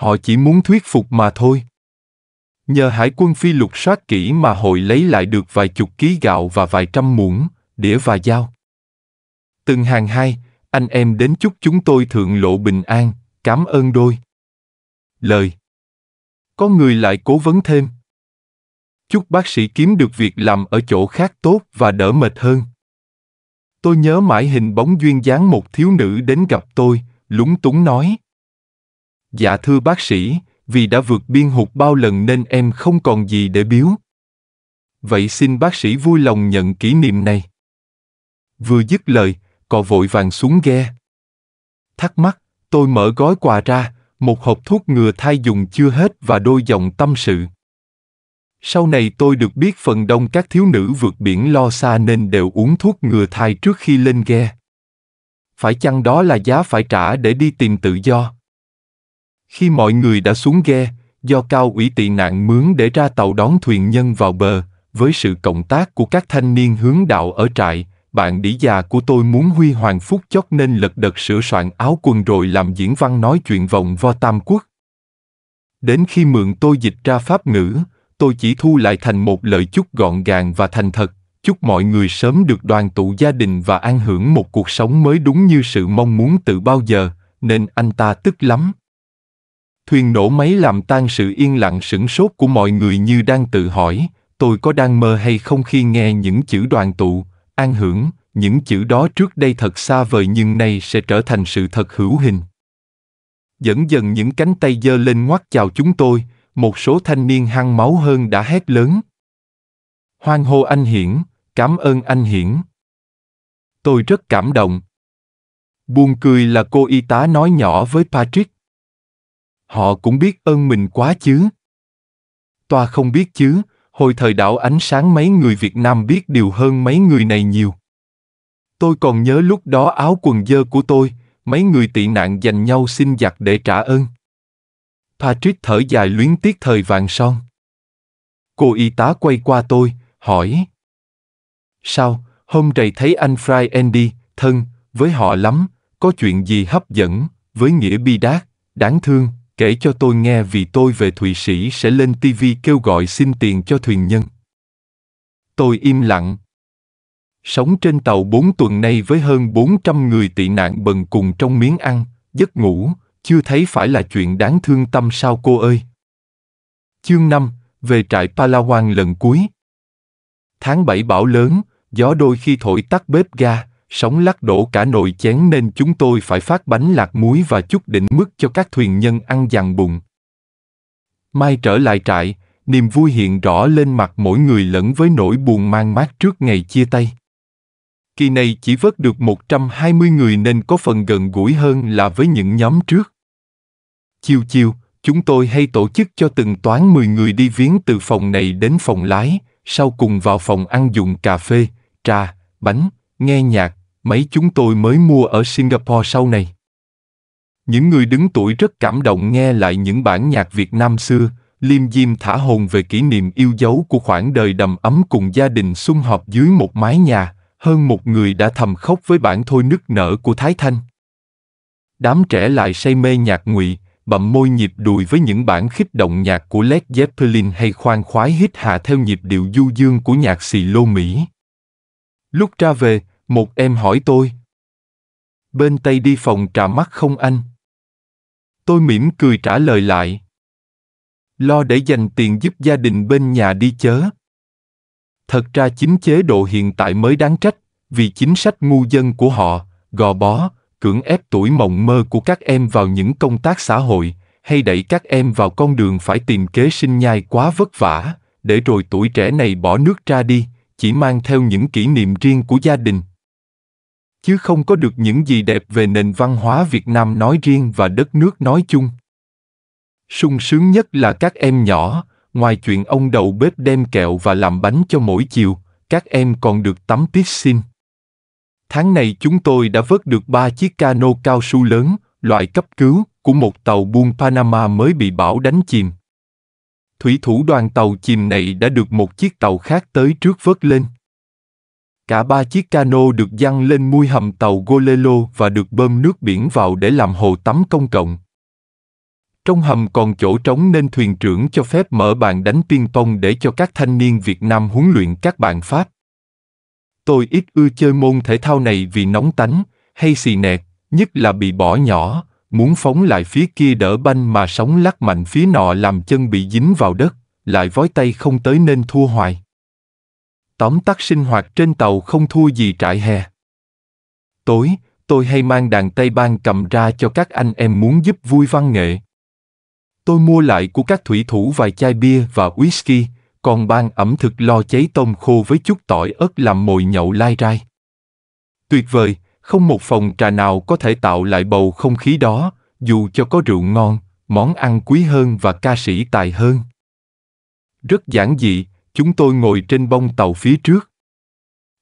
Họ chỉ muốn thuyết phục mà thôi. Nhờ hải quân phi lục soát kỹ mà hội lấy lại được vài chục ký gạo và vài trăm muỗng, đĩa và dao. Từng hàng hai, anh em đến chúc chúng tôi thượng lộ bình an, cảm ơn đôi. Lời Có người lại cố vấn thêm. Chúc bác sĩ kiếm được việc làm ở chỗ khác tốt và đỡ mệt hơn. Tôi nhớ mãi hình bóng duyên dáng một thiếu nữ đến gặp tôi, lúng túng nói. Dạ thưa bác sĩ, vì đã vượt biên hụt bao lần nên em không còn gì để biếu. Vậy xin bác sĩ vui lòng nhận kỷ niệm này. Vừa dứt lời, cò vội vàng xuống ghe. Thắc mắc, tôi mở gói quà ra, một hộp thuốc ngừa thai dùng chưa hết và đôi dòng tâm sự. Sau này tôi được biết phần đông các thiếu nữ vượt biển lo xa nên đều uống thuốc ngừa thai trước khi lên ghe. Phải chăng đó là giá phải trả để đi tìm tự do? Khi mọi người đã xuống ghe, do cao ủy tị nạn mướn để ra tàu đón thuyền nhân vào bờ, với sự cộng tác của các thanh niên hướng đạo ở trại, bạn đĩ già của tôi muốn huy hoàng phúc chốc nên lật đật sửa soạn áo quần rồi làm diễn văn nói chuyện vòng vo tam quốc. Đến khi mượn tôi dịch ra pháp ngữ, tôi chỉ thu lại thành một lời chúc gọn gàng và thành thật, chúc mọi người sớm được đoàn tụ gia đình và an hưởng một cuộc sống mới đúng như sự mong muốn từ bao giờ, nên anh ta tức lắm, Thuyền nổ máy làm tan sự yên lặng sửng sốt của mọi người như đang tự hỏi, tôi có đang mơ hay không khi nghe những chữ đoàn tụ, an hưởng, những chữ đó trước đây thật xa vời nhưng nay sẽ trở thành sự thật hữu hình. Dần dần những cánh tay giơ lên ngoắt chào chúng tôi, một số thanh niên hăng máu hơn đã hét lớn. Hoan hô anh Hiển, cảm ơn anh Hiển. Tôi rất cảm động. Buồn cười là cô y tá nói nhỏ với Patrick họ cũng biết ơn mình quá chứ. Toa không biết chứ, hồi thời đảo ánh sáng mấy người Việt Nam biết điều hơn mấy người này nhiều. Tôi còn nhớ lúc đó áo quần dơ của tôi, mấy người tị nạn dành nhau xin giặt để trả ơn. Patrick thở dài luyến tiếc thời vàng son. Cô y tá quay qua tôi, hỏi. Sao, hôm rầy thấy anh Fry Andy, thân, với họ lắm, có chuyện gì hấp dẫn, với nghĩa bi đát, đáng thương, kể cho tôi nghe vì tôi về Thụy Sĩ sẽ lên TV kêu gọi xin tiền cho thuyền nhân. Tôi im lặng. Sống trên tàu bốn tuần nay với hơn 400 người tị nạn bần cùng trong miếng ăn, giấc ngủ, chưa thấy phải là chuyện đáng thương tâm sao cô ơi. Chương 5, về trại Palawan lần cuối. Tháng 7 bão lớn, gió đôi khi thổi tắt bếp ga, sóng lắc đổ cả nồi chén nên chúng tôi phải phát bánh lạc muối và chút định mức cho các thuyền nhân ăn dằn bụng. Mai trở lại trại, niềm vui hiện rõ lên mặt mỗi người lẫn với nỗi buồn mang mát trước ngày chia tay. Kỳ này chỉ vớt được 120 người nên có phần gần gũi hơn là với những nhóm trước. Chiều chiều, chúng tôi hay tổ chức cho từng toán 10 người đi viếng từ phòng này đến phòng lái, sau cùng vào phòng ăn dùng cà phê, trà, bánh, nghe nhạc, mấy chúng tôi mới mua ở Singapore sau này. Những người đứng tuổi rất cảm động nghe lại những bản nhạc Việt Nam xưa, liêm diêm thả hồn về kỷ niệm yêu dấu của khoảng đời đầm ấm cùng gia đình sum họp dưới một mái nhà, hơn một người đã thầm khóc với bản thôi nức nở của Thái Thanh. Đám trẻ lại say mê nhạc ngụy, bậm môi nhịp đùi với những bản khích động nhạc của Led Zeppelin hay khoan khoái hít hà theo nhịp điệu du dương của nhạc xì lô Mỹ. Lúc ra về, một em hỏi tôi. Bên Tây đi phòng trà mắt không anh? Tôi mỉm cười trả lời lại. Lo để dành tiền giúp gia đình bên nhà đi chớ. Thật ra chính chế độ hiện tại mới đáng trách, vì chính sách ngu dân của họ, gò bó, cưỡng ép tuổi mộng mơ của các em vào những công tác xã hội, hay đẩy các em vào con đường phải tìm kế sinh nhai quá vất vả, để rồi tuổi trẻ này bỏ nước ra đi, chỉ mang theo những kỷ niệm riêng của gia đình, chứ không có được những gì đẹp về nền văn hóa Việt Nam nói riêng và đất nước nói chung. Sung sướng nhất là các em nhỏ, ngoài chuyện ông đầu bếp đem kẹo và làm bánh cho mỗi chiều, các em còn được tắm tiết piscine. Tháng này chúng tôi đã vớt được 3 chiếc cano cao su lớn, loại cấp cứu, của một tàu buôn Panama mới bị bão đánh chìm. Thủy thủ đoàn tàu chìm này đã được một chiếc tàu khác tới trước vớt lên. Cả ba chiếc cano được dăng lên mui hầm tàu Golelo và được bơm nước biển vào để làm hồ tắm công cộng. Trong hầm còn chỗ trống nên thuyền trưởng cho phép mở bàn đánh tiên pong để cho các thanh niên Việt Nam huấn luyện các bạn Pháp. Tôi ít ưa chơi môn thể thao này vì nóng tánh, hay xì nẹt, nhất là bị bỏ nhỏ, muốn phóng lại phía kia đỡ banh mà sóng lắc mạnh phía nọ làm chân bị dính vào đất, lại vói tay không tới nên thua hoài tóm tắt sinh hoạt trên tàu không thua gì trại hè. Tối, tôi hay mang đàn Tây Ban cầm ra cho các anh em muốn giúp vui văn nghệ. Tôi mua lại của các thủy thủ vài chai bia và whisky, còn ban ẩm thực lo cháy tôm khô với chút tỏi ớt làm mồi nhậu lai rai. Tuyệt vời, không một phòng trà nào có thể tạo lại bầu không khí đó, dù cho có rượu ngon, món ăn quý hơn và ca sĩ tài hơn. Rất giản dị, chúng tôi ngồi trên bông tàu phía trước.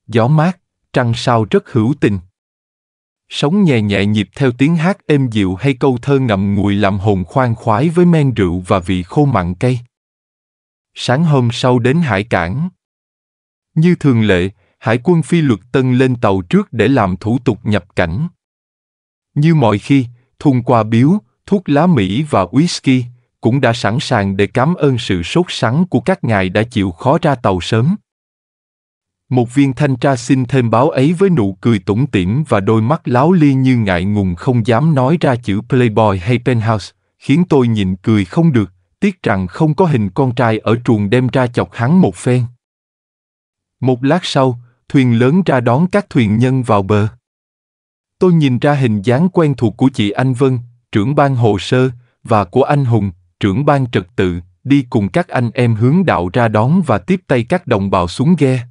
Gió mát, trăng sao rất hữu tình. Sống nhẹ nhẹ nhịp theo tiếng hát êm dịu hay câu thơ ngậm ngùi làm hồn khoan khoái với men rượu và vị khô mặn cây. Sáng hôm sau đến hải cảng. Như thường lệ, hải quân phi luật tân lên tàu trước để làm thủ tục nhập cảnh. Như mọi khi, thùng quà biếu, thuốc lá Mỹ và whisky, cũng đã sẵn sàng để cảm ơn sự sốt sắng của các ngài đã chịu khó ra tàu sớm. Một viên thanh tra xin thêm báo ấy với nụ cười tủm tỉm và đôi mắt láo ly như ngại ngùng không dám nói ra chữ Playboy hay Penthouse, khiến tôi nhìn cười không được, tiếc rằng không có hình con trai ở chuồng đem ra chọc hắn một phen. Một lát sau, thuyền lớn ra đón các thuyền nhân vào bờ. Tôi nhìn ra hình dáng quen thuộc của chị Anh Vân, trưởng ban hồ sơ, và của anh Hùng, trưởng ban trật tự, đi cùng các anh em hướng đạo ra đón và tiếp tay các đồng bào xuống ghe.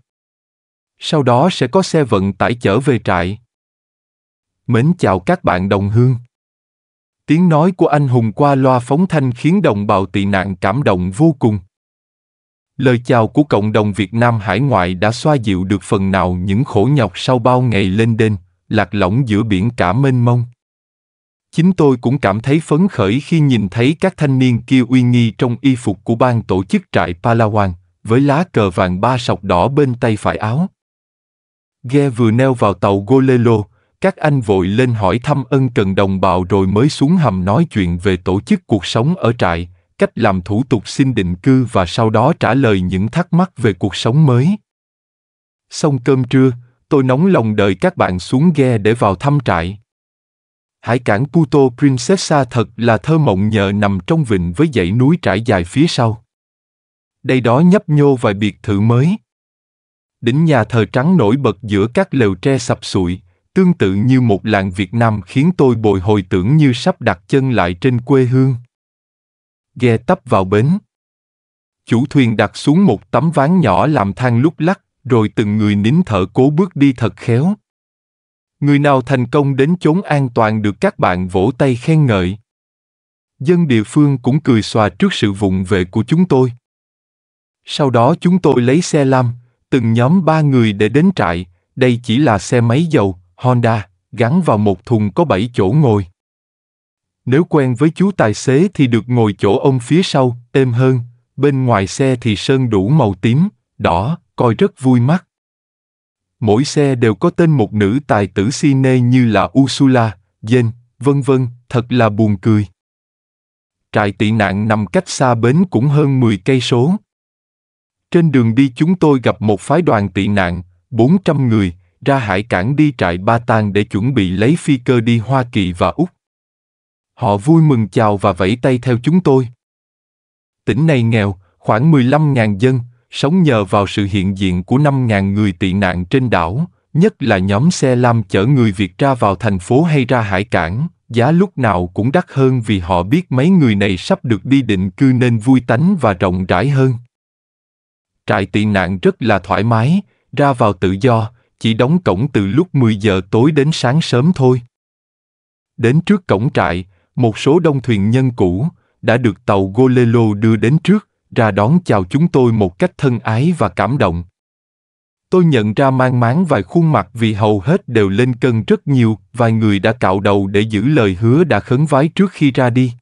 Sau đó sẽ có xe vận tải chở về trại. Mến chào các bạn đồng hương. Tiếng nói của anh hùng qua loa phóng thanh khiến đồng bào tị nạn cảm động vô cùng. Lời chào của cộng đồng Việt Nam hải ngoại đã xoa dịu được phần nào những khổ nhọc sau bao ngày lên đên, lạc lõng giữa biển cả mênh mông chính tôi cũng cảm thấy phấn khởi khi nhìn thấy các thanh niên kia uy nghi trong y phục của ban tổ chức trại Palawan, với lá cờ vàng ba sọc đỏ bên tay phải áo. Ghe vừa neo vào tàu Golelo, các anh vội lên hỏi thăm ân cần đồng bào rồi mới xuống hầm nói chuyện về tổ chức cuộc sống ở trại, cách làm thủ tục xin định cư và sau đó trả lời những thắc mắc về cuộc sống mới. Xong cơm trưa, tôi nóng lòng đợi các bạn xuống ghe để vào thăm trại. Hải cảng Puto Princesa thật là thơ mộng nhờ nằm trong vịnh với dãy núi trải dài phía sau. Đây đó nhấp nhô vài biệt thự mới. Đỉnh nhà thờ trắng nổi bật giữa các lều tre sập sụi, tương tự như một làng Việt Nam khiến tôi bồi hồi tưởng như sắp đặt chân lại trên quê hương. Ghe tấp vào bến. Chủ thuyền đặt xuống một tấm ván nhỏ làm thang lúc lắc, rồi từng người nín thở cố bước đi thật khéo. Người nào thành công đến chốn an toàn được các bạn vỗ tay khen ngợi. Dân địa phương cũng cười xòa trước sự vụng về của chúng tôi. Sau đó chúng tôi lấy xe lam, từng nhóm ba người để đến trại, đây chỉ là xe máy dầu, Honda, gắn vào một thùng có bảy chỗ ngồi. Nếu quen với chú tài xế thì được ngồi chỗ ông phía sau, êm hơn, bên ngoài xe thì sơn đủ màu tím, đỏ, coi rất vui mắt mỗi xe đều có tên một nữ tài tử cine như là Ursula, Jane, vân vân, thật là buồn cười. Trại tị nạn nằm cách xa bến cũng hơn 10 cây số. Trên đường đi chúng tôi gặp một phái đoàn tị nạn, 400 người, ra hải cảng đi trại Ba Tan để chuẩn bị lấy phi cơ đi Hoa Kỳ và Úc. Họ vui mừng chào và vẫy tay theo chúng tôi. Tỉnh này nghèo, khoảng 15.000 dân, sống nhờ vào sự hiện diện của 5.000 người tị nạn trên đảo, nhất là nhóm xe lam chở người Việt ra vào thành phố hay ra hải cảng, giá lúc nào cũng đắt hơn vì họ biết mấy người này sắp được đi định cư nên vui tánh và rộng rãi hơn. Trại tị nạn rất là thoải mái, ra vào tự do, chỉ đóng cổng từ lúc 10 giờ tối đến sáng sớm thôi. Đến trước cổng trại, một số đông thuyền nhân cũ đã được tàu Golelo đưa đến trước ra đón chào chúng tôi một cách thân ái và cảm động. Tôi nhận ra mang máng vài khuôn mặt vì hầu hết đều lên cân rất nhiều, vài người đã cạo đầu để giữ lời hứa đã khấn vái trước khi ra đi.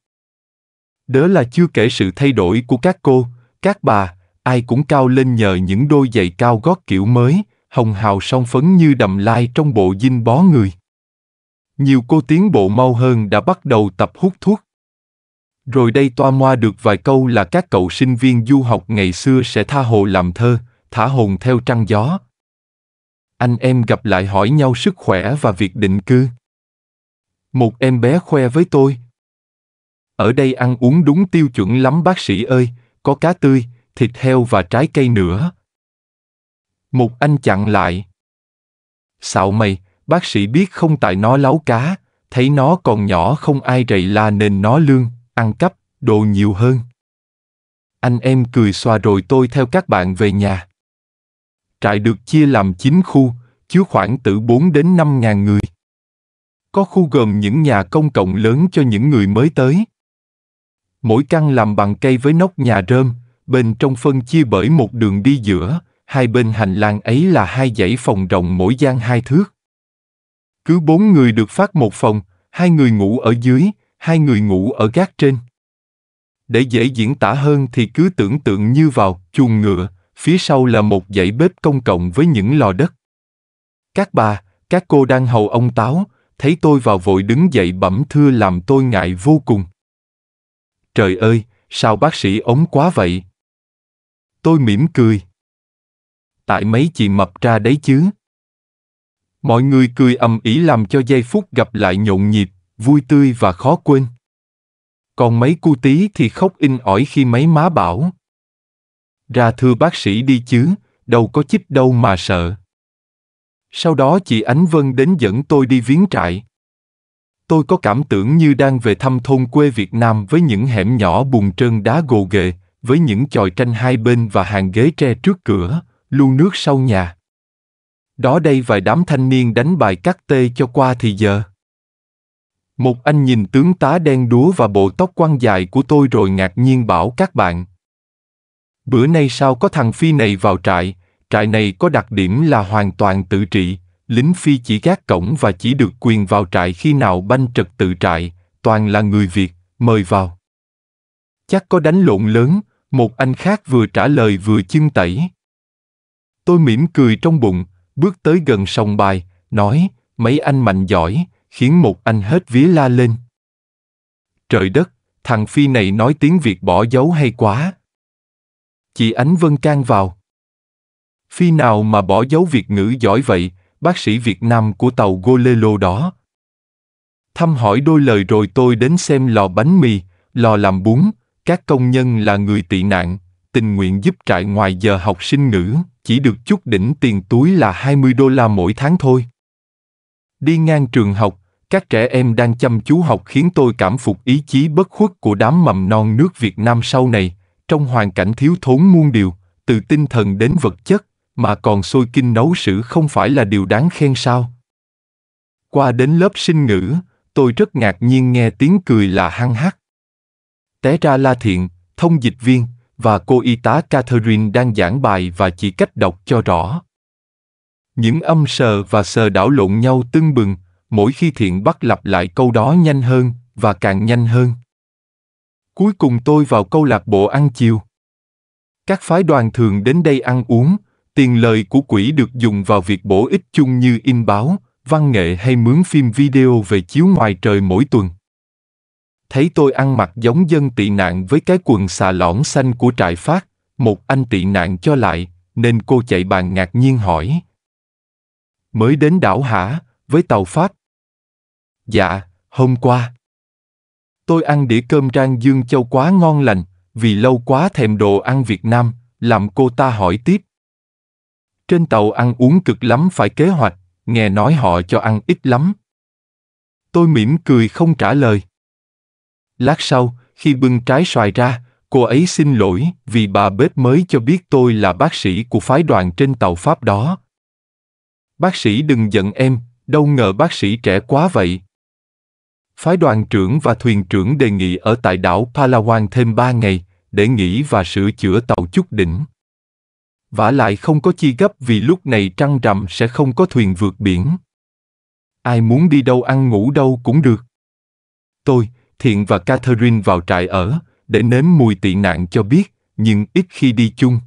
Đó là chưa kể sự thay đổi của các cô, các bà, ai cũng cao lên nhờ những đôi giày cao gót kiểu mới, hồng hào song phấn như đầm lai trong bộ dinh bó người. Nhiều cô tiến bộ mau hơn đã bắt đầu tập hút thuốc rồi đây toa moa được vài câu là các cậu sinh viên du học ngày xưa sẽ tha hồ làm thơ, thả hồn theo trăng gió. Anh em gặp lại hỏi nhau sức khỏe và việc định cư. Một em bé khoe với tôi. Ở đây ăn uống đúng tiêu chuẩn lắm bác sĩ ơi, có cá tươi, thịt heo và trái cây nữa. Một anh chặn lại. Xạo mày, bác sĩ biết không tại nó láo cá, thấy nó còn nhỏ không ai rầy la nên nó lương, ăn cắp đồ nhiều hơn anh em cười xòa rồi tôi theo các bạn về nhà trại được chia làm 9 khu chứa khoảng từ 4 đến 5 ngàn người có khu gồm những nhà công cộng lớn cho những người mới tới mỗi căn làm bằng cây với nóc nhà rơm bên trong phân chia bởi một đường đi giữa hai bên hành lang ấy là hai dãy phòng rộng mỗi gian hai thước cứ bốn người được phát một phòng hai người ngủ ở dưới hai người ngủ ở gác trên. Để dễ diễn tả hơn thì cứ tưởng tượng như vào chuồng ngựa, phía sau là một dãy bếp công cộng với những lò đất. Các bà, các cô đang hầu ông táo, thấy tôi vào vội đứng dậy bẩm thưa làm tôi ngại vô cùng. Trời ơi, sao bác sĩ ống quá vậy? Tôi mỉm cười. Tại mấy chị mập ra đấy chứ. Mọi người cười ầm ĩ làm cho giây phút gặp lại nhộn nhịp vui tươi và khó quên. Còn mấy cu tí thì khóc in ỏi khi mấy má bảo. Ra thưa bác sĩ đi chứ, đâu có chích đâu mà sợ. Sau đó chị Ánh Vân đến dẫn tôi đi viếng trại. Tôi có cảm tưởng như đang về thăm thôn quê Việt Nam với những hẻm nhỏ bùn trơn đá gồ ghề, với những chòi tranh hai bên và hàng ghế tre trước cửa, lu nước sau nhà. Đó đây vài đám thanh niên đánh bài cắt tê cho qua thì giờ. Một anh nhìn tướng tá đen đúa và bộ tóc quăn dài của tôi rồi ngạc nhiên bảo các bạn. Bữa nay sao có thằng Phi này vào trại, trại này có đặc điểm là hoàn toàn tự trị, lính Phi chỉ gác cổng và chỉ được quyền vào trại khi nào banh trật tự trại, toàn là người Việt, mời vào. Chắc có đánh lộn lớn, một anh khác vừa trả lời vừa chưng tẩy. Tôi mỉm cười trong bụng, bước tới gần sông bài, nói, mấy anh mạnh giỏi, khiến một anh hết vía la lên. Trời đất, thằng Phi này nói tiếng Việt bỏ dấu hay quá. Chị Ánh Vân can vào. Phi nào mà bỏ dấu Việt ngữ giỏi vậy, bác sĩ Việt Nam của tàu Golelo đó. Thăm hỏi đôi lời rồi tôi đến xem lò bánh mì, lò làm bún, các công nhân là người tị nạn, tình nguyện giúp trại ngoài giờ học sinh ngữ, chỉ được chút đỉnh tiền túi là 20 đô la mỗi tháng thôi. Đi ngang trường học, các trẻ em đang chăm chú học khiến tôi cảm phục ý chí bất khuất của đám mầm non nước Việt Nam sau này, trong hoàn cảnh thiếu thốn muôn điều, từ tinh thần đến vật chất, mà còn sôi kinh nấu sử không phải là điều đáng khen sao. Qua đến lớp sinh ngữ, tôi rất ngạc nhiên nghe tiếng cười là hăng hắc. Té ra La Thiện, thông dịch viên, và cô y tá Catherine đang giảng bài và chỉ cách đọc cho rõ. Những âm sờ và sờ đảo lộn nhau tưng bừng, mỗi khi thiện bắt lặp lại câu đó nhanh hơn và càng nhanh hơn cuối cùng tôi vào câu lạc bộ ăn chiều các phái đoàn thường đến đây ăn uống tiền lời của quỹ được dùng vào việc bổ ích chung như in báo văn nghệ hay mướn phim video về chiếu ngoài trời mỗi tuần thấy tôi ăn mặc giống dân tị nạn với cái quần xà lõn xanh của trại phát một anh tị nạn cho lại nên cô chạy bàn ngạc nhiên hỏi mới đến đảo hả với tàu phát?" Dạ, hôm qua. Tôi ăn đĩa cơm rang Dương Châu quá ngon lành, vì lâu quá thèm đồ ăn Việt Nam, làm cô ta hỏi tiếp. Trên tàu ăn uống cực lắm phải kế hoạch, nghe nói họ cho ăn ít lắm. Tôi mỉm cười không trả lời. Lát sau, khi bưng trái xoài ra, cô ấy xin lỗi vì bà bếp mới cho biết tôi là bác sĩ của phái đoàn trên tàu Pháp đó. Bác sĩ đừng giận em, đâu ngờ bác sĩ trẻ quá vậy, phái đoàn trưởng và thuyền trưởng đề nghị ở tại đảo Palawan thêm 3 ngày để nghỉ và sửa chữa tàu chút đỉnh. Vả lại không có chi gấp vì lúc này trăng rằm sẽ không có thuyền vượt biển. Ai muốn đi đâu ăn ngủ đâu cũng được. Tôi, Thiện và Catherine vào trại ở, để nếm mùi tị nạn cho biết, nhưng ít khi đi chung.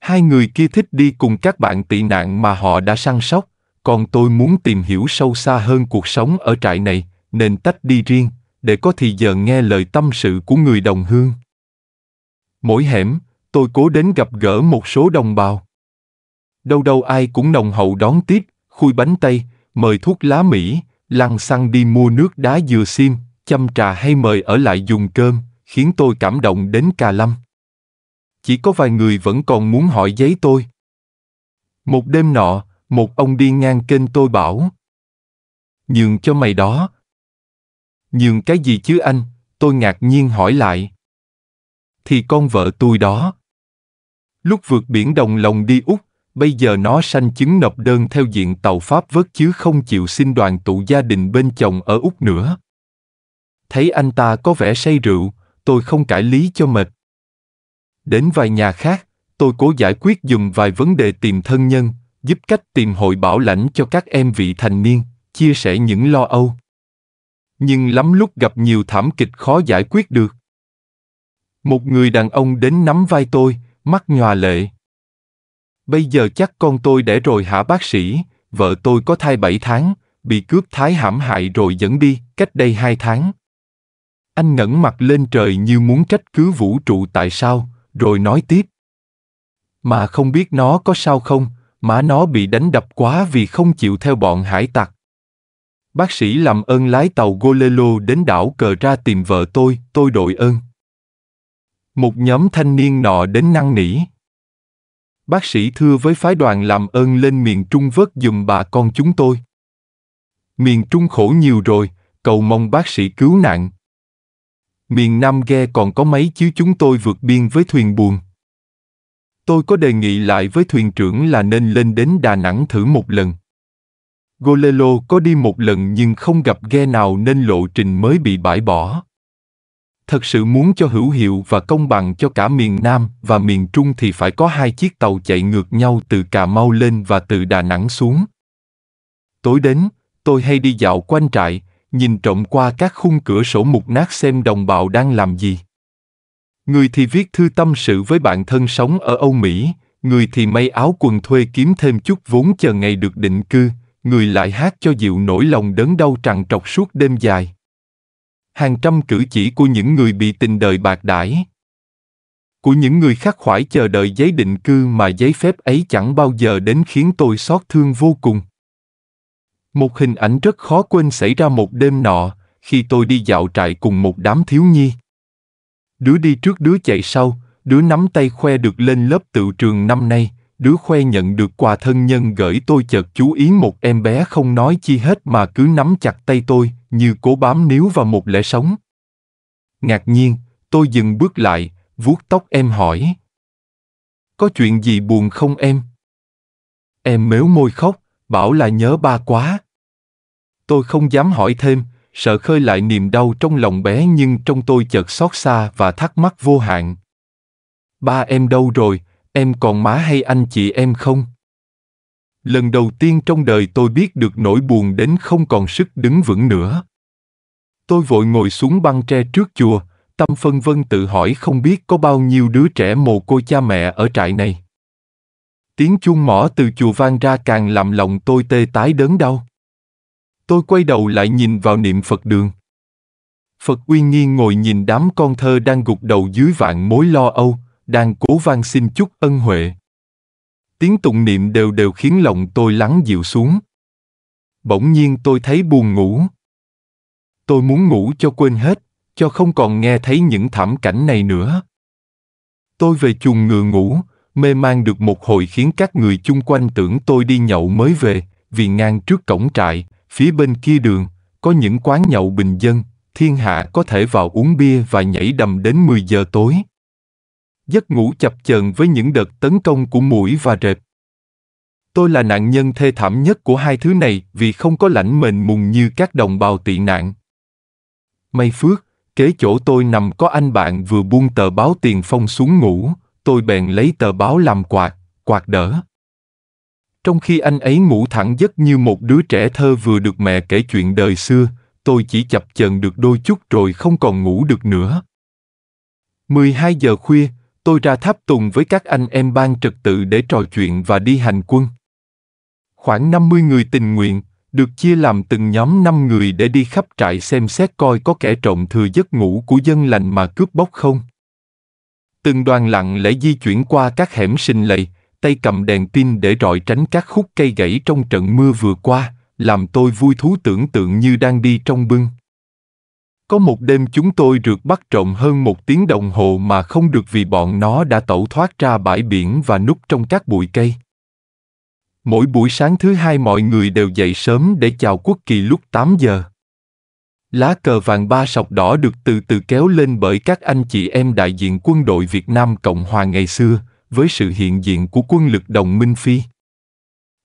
Hai người kia thích đi cùng các bạn tị nạn mà họ đã săn sóc, còn tôi muốn tìm hiểu sâu xa hơn cuộc sống ở trại này, nên tách đi riêng, để có thì giờ nghe lời tâm sự của người đồng hương. Mỗi hẻm, tôi cố đến gặp gỡ một số đồng bào. Đâu đâu ai cũng nồng hậu đón tiếp, khui bánh tây, mời thuốc lá Mỹ, lăn xăng đi mua nước đá dừa sim, chăm trà hay mời ở lại dùng cơm, khiến tôi cảm động đến cà lâm. Chỉ có vài người vẫn còn muốn hỏi giấy tôi. Một đêm nọ, một ông đi ngang kênh tôi bảo Nhường cho mày đó, Nhường cái gì chứ anh? Tôi ngạc nhiên hỏi lại. Thì con vợ tôi đó. Lúc vượt biển đồng lòng đi Úc, bây giờ nó sanh chứng nộp đơn theo diện tàu Pháp vớt chứ không chịu xin đoàn tụ gia đình bên chồng ở Úc nữa. Thấy anh ta có vẻ say rượu, tôi không cãi lý cho mệt. Đến vài nhà khác, tôi cố giải quyết dùng vài vấn đề tìm thân nhân, giúp cách tìm hội bảo lãnh cho các em vị thành niên, chia sẻ những lo âu nhưng lắm lúc gặp nhiều thảm kịch khó giải quyết được. Một người đàn ông đến nắm vai tôi, mắt nhòa lệ. Bây giờ chắc con tôi đẻ rồi hả bác sĩ, vợ tôi có thai bảy tháng, bị cướp thái hãm hại rồi dẫn đi, cách đây hai tháng. Anh ngẩng mặt lên trời như muốn trách cứ vũ trụ tại sao, rồi nói tiếp. Mà không biết nó có sao không, mà nó bị đánh đập quá vì không chịu theo bọn hải tặc. Bác sĩ làm ơn lái tàu Golelo đến đảo cờ ra tìm vợ tôi, tôi đội ơn. Một nhóm thanh niên nọ đến năn nỉ. Bác sĩ thưa với phái đoàn làm ơn lên miền Trung vớt dùm bà con chúng tôi. Miền Trung khổ nhiều rồi, cầu mong bác sĩ cứu nạn. Miền Nam ghe còn có mấy chứ chúng tôi vượt biên với thuyền buồn. Tôi có đề nghị lại với thuyền trưởng là nên lên đến Đà Nẵng thử một lần. Golelo có đi một lần nhưng không gặp ghe nào nên lộ trình mới bị bãi bỏ. Thật sự muốn cho hữu hiệu và công bằng cho cả miền Nam và miền Trung thì phải có hai chiếc tàu chạy ngược nhau từ Cà Mau lên và từ Đà Nẵng xuống. Tối đến, tôi hay đi dạo quanh trại, nhìn trộm qua các khung cửa sổ mục nát xem đồng bào đang làm gì. Người thì viết thư tâm sự với bạn thân sống ở Âu Mỹ, người thì may áo quần thuê kiếm thêm chút vốn chờ ngày được định cư, người lại hát cho dịu nỗi lòng đớn đau trằn trọc suốt đêm dài. Hàng trăm cử chỉ của những người bị tình đời bạc đãi, của những người khắc khoải chờ đợi giấy định cư mà giấy phép ấy chẳng bao giờ đến khiến tôi xót thương vô cùng. Một hình ảnh rất khó quên xảy ra một đêm nọ, khi tôi đi dạo trại cùng một đám thiếu nhi. Đứa đi trước đứa chạy sau, đứa nắm tay khoe được lên lớp tự trường năm nay, đứa khoe nhận được quà thân nhân gửi tôi chợt chú ý một em bé không nói chi hết mà cứ nắm chặt tay tôi, như cố bám níu vào một lẽ sống. Ngạc nhiên, tôi dừng bước lại, vuốt tóc em hỏi. Có chuyện gì buồn không em? Em mếu môi khóc, bảo là nhớ ba quá. Tôi không dám hỏi thêm, sợ khơi lại niềm đau trong lòng bé nhưng trong tôi chợt xót xa và thắc mắc vô hạn. Ba em đâu rồi, em còn má hay anh chị em không lần đầu tiên trong đời tôi biết được nỗi buồn đến không còn sức đứng vững nữa tôi vội ngồi xuống băng tre trước chùa tâm phân vân tự hỏi không biết có bao nhiêu đứa trẻ mồ côi cha mẹ ở trại này tiếng chuông mỏ từ chùa vang ra càng làm lòng tôi tê tái đớn đau tôi quay đầu lại nhìn vào niệm phật đường phật uy nghi ngồi nhìn đám con thơ đang gục đầu dưới vạn mối lo âu đang cố van xin chút ân huệ. Tiếng tụng niệm đều đều khiến lòng tôi lắng dịu xuống. Bỗng nhiên tôi thấy buồn ngủ. Tôi muốn ngủ cho quên hết, cho không còn nghe thấy những thảm cảnh này nữa. Tôi về chuồng ngựa ngủ, mê man được một hồi khiến các người chung quanh tưởng tôi đi nhậu mới về, vì ngang trước cổng trại, phía bên kia đường, có những quán nhậu bình dân, thiên hạ có thể vào uống bia và nhảy đầm đến 10 giờ tối giấc ngủ chập chờn với những đợt tấn công của mũi và rệp. Tôi là nạn nhân thê thảm nhất của hai thứ này vì không có lãnh mền mùng như các đồng bào tị nạn. May phước, kế chỗ tôi nằm có anh bạn vừa buông tờ báo tiền phong xuống ngủ, tôi bèn lấy tờ báo làm quạt, quạt đỡ. Trong khi anh ấy ngủ thẳng giấc như một đứa trẻ thơ vừa được mẹ kể chuyện đời xưa, tôi chỉ chập chờn được đôi chút rồi không còn ngủ được nữa. 12 giờ khuya, tôi ra tháp tùng với các anh em ban trật tự để trò chuyện và đi hành quân. Khoảng 50 người tình nguyện, được chia làm từng nhóm 5 người để đi khắp trại xem xét coi có kẻ trộm thừa giấc ngủ của dân lành mà cướp bóc không. Từng đoàn lặng lẽ di chuyển qua các hẻm sinh lầy, tay cầm đèn pin để rọi tránh các khúc cây gãy trong trận mưa vừa qua, làm tôi vui thú tưởng tượng như đang đi trong bưng. Có một đêm chúng tôi rượt bắt trộm hơn một tiếng đồng hồ mà không được vì bọn nó đã tẩu thoát ra bãi biển và núp trong các bụi cây. Mỗi buổi sáng thứ hai mọi người đều dậy sớm để chào quốc kỳ lúc 8 giờ. Lá cờ vàng ba sọc đỏ được từ từ kéo lên bởi các anh chị em đại diện quân đội Việt Nam Cộng Hòa ngày xưa, với sự hiện diện của quân lực đồng minh Phi.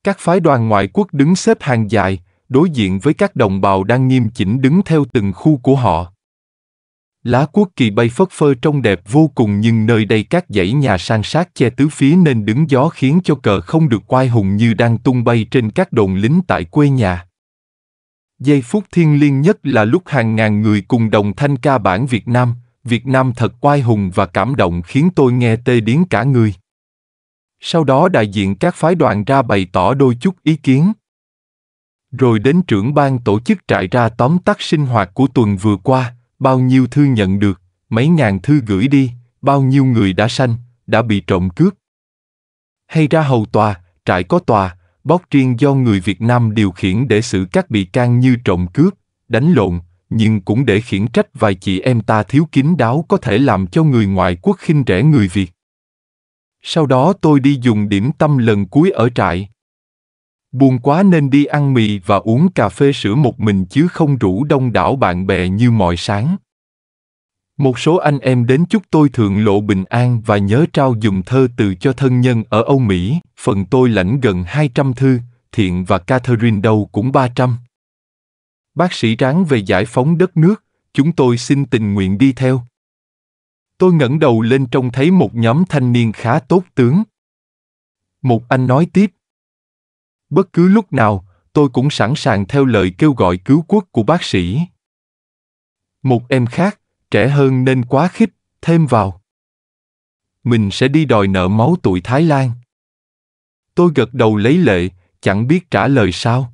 Các phái đoàn ngoại quốc đứng xếp hàng dài, đối diện với các đồng bào đang nghiêm chỉnh đứng theo từng khu của họ. Lá quốc kỳ bay phất phơ trông đẹp vô cùng nhưng nơi đây các dãy nhà san sát che tứ phía nên đứng gió khiến cho cờ không được quai hùng như đang tung bay trên các đồn lính tại quê nhà. Giây phút thiên liêng nhất là lúc hàng ngàn người cùng đồng thanh ca bản Việt Nam, Việt Nam thật quai hùng và cảm động khiến tôi nghe tê điếng cả người. Sau đó đại diện các phái đoàn ra bày tỏ đôi chút ý kiến rồi đến trưởng ban tổ chức trại ra tóm tắt sinh hoạt của tuần vừa qua, bao nhiêu thư nhận được, mấy ngàn thư gửi đi, bao nhiêu người đã sanh, đã bị trộm cướp. Hay ra hầu tòa, trại có tòa, bóc riêng do người Việt Nam điều khiển để xử các bị can như trộm cướp, đánh lộn, nhưng cũng để khiển trách vài chị em ta thiếu kín đáo có thể làm cho người ngoại quốc khinh rẻ người Việt. Sau đó tôi đi dùng điểm tâm lần cuối ở trại. Buồn quá nên đi ăn mì và uống cà phê sữa một mình chứ không rủ đông đảo bạn bè như mọi sáng. Một số anh em đến chúc tôi thượng lộ bình an và nhớ trao dùng thơ từ cho thân nhân ở Âu Mỹ, phần tôi lãnh gần 200 thư, thiện và Catherine đâu cũng 300. Bác sĩ ráng về giải phóng đất nước, chúng tôi xin tình nguyện đi theo. Tôi ngẩng đầu lên trông thấy một nhóm thanh niên khá tốt tướng. Một anh nói tiếp, Bất cứ lúc nào, tôi cũng sẵn sàng theo lời kêu gọi cứu quốc của bác sĩ. Một em khác, trẻ hơn nên quá khích, thêm vào. Mình sẽ đi đòi nợ máu tụi Thái Lan. Tôi gật đầu lấy lệ, chẳng biết trả lời sao.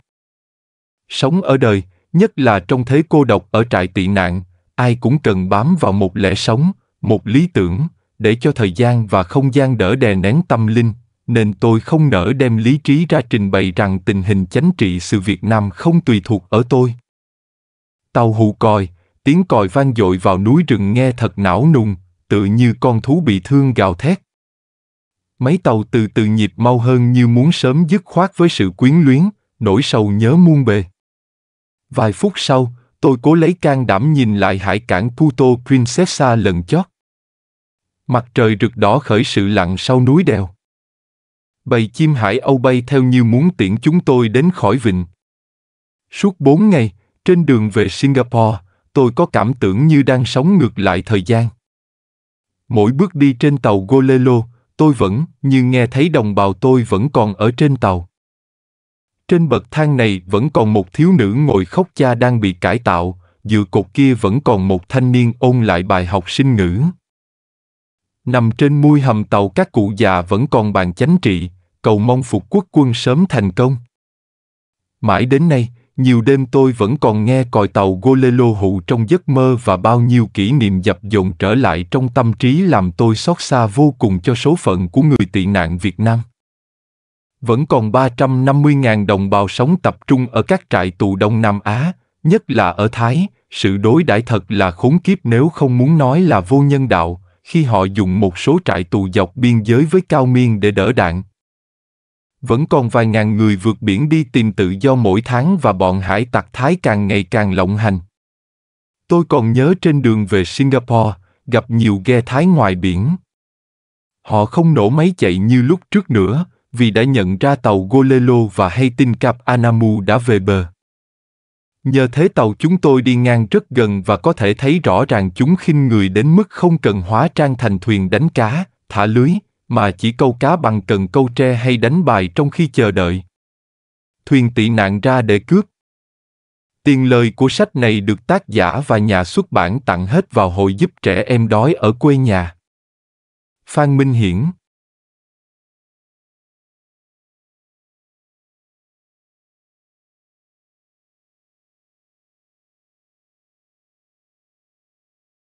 Sống ở đời, nhất là trong thế cô độc ở trại tị nạn, ai cũng cần bám vào một lẽ sống, một lý tưởng, để cho thời gian và không gian đỡ đè nén tâm linh, nên tôi không nỡ đem lý trí ra trình bày rằng tình hình chánh trị sự Việt Nam không tùy thuộc ở tôi. Tàu hù còi, tiếng còi vang dội vào núi rừng nghe thật não nùng, tự như con thú bị thương gào thét. Mấy tàu từ từ nhịp mau hơn như muốn sớm dứt khoát với sự quyến luyến, nỗi sầu nhớ muôn bề. Vài phút sau, tôi cố lấy can đảm nhìn lại hải cảng Puto Princesa lần chót. Mặt trời rực đỏ khởi sự lặng sau núi đèo. Bầy chim hải Âu bay theo như muốn tiễn chúng tôi đến khỏi vịnh. Suốt bốn ngày, trên đường về Singapore, tôi có cảm tưởng như đang sống ngược lại thời gian. Mỗi bước đi trên tàu Golelo, tôi vẫn như nghe thấy đồng bào tôi vẫn còn ở trên tàu. Trên bậc thang này vẫn còn một thiếu nữ ngồi khóc cha đang bị cải tạo, dựa cột kia vẫn còn một thanh niên ôn lại bài học sinh ngữ. Nằm trên mui hầm tàu các cụ già vẫn còn bàn chánh trị, cầu mong phục quốc quân sớm thành công. Mãi đến nay, nhiều đêm tôi vẫn còn nghe còi tàu Golelo hụ trong giấc mơ và bao nhiêu kỷ niệm dập dồn trở lại trong tâm trí làm tôi xót xa vô cùng cho số phận của người tị nạn Việt Nam. Vẫn còn 350.000 đồng bào sống tập trung ở các trại tù Đông Nam Á, nhất là ở Thái, sự đối đãi thật là khốn kiếp nếu không muốn nói là vô nhân đạo, khi họ dùng một số trại tù dọc biên giới với Cao Miên để đỡ đạn. Vẫn còn vài ngàn người vượt biển đi tìm tự do mỗi tháng và bọn hải tặc Thái càng ngày càng lộng hành. Tôi còn nhớ trên đường về Singapore, gặp nhiều ghe Thái ngoài biển. Họ không nổ máy chạy như lúc trước nữa, vì đã nhận ra tàu Golelo và hay tin cặp Anamu đã về bờ. Nhờ thế tàu chúng tôi đi ngang rất gần và có thể thấy rõ ràng chúng khinh người đến mức không cần hóa trang thành thuyền đánh cá, thả lưới, mà chỉ câu cá bằng cần câu tre hay đánh bài trong khi chờ đợi. Thuyền tị nạn ra để cướp. Tiền lời của sách này được tác giả và nhà xuất bản tặng hết vào hội giúp trẻ em đói ở quê nhà. Phan Minh Hiển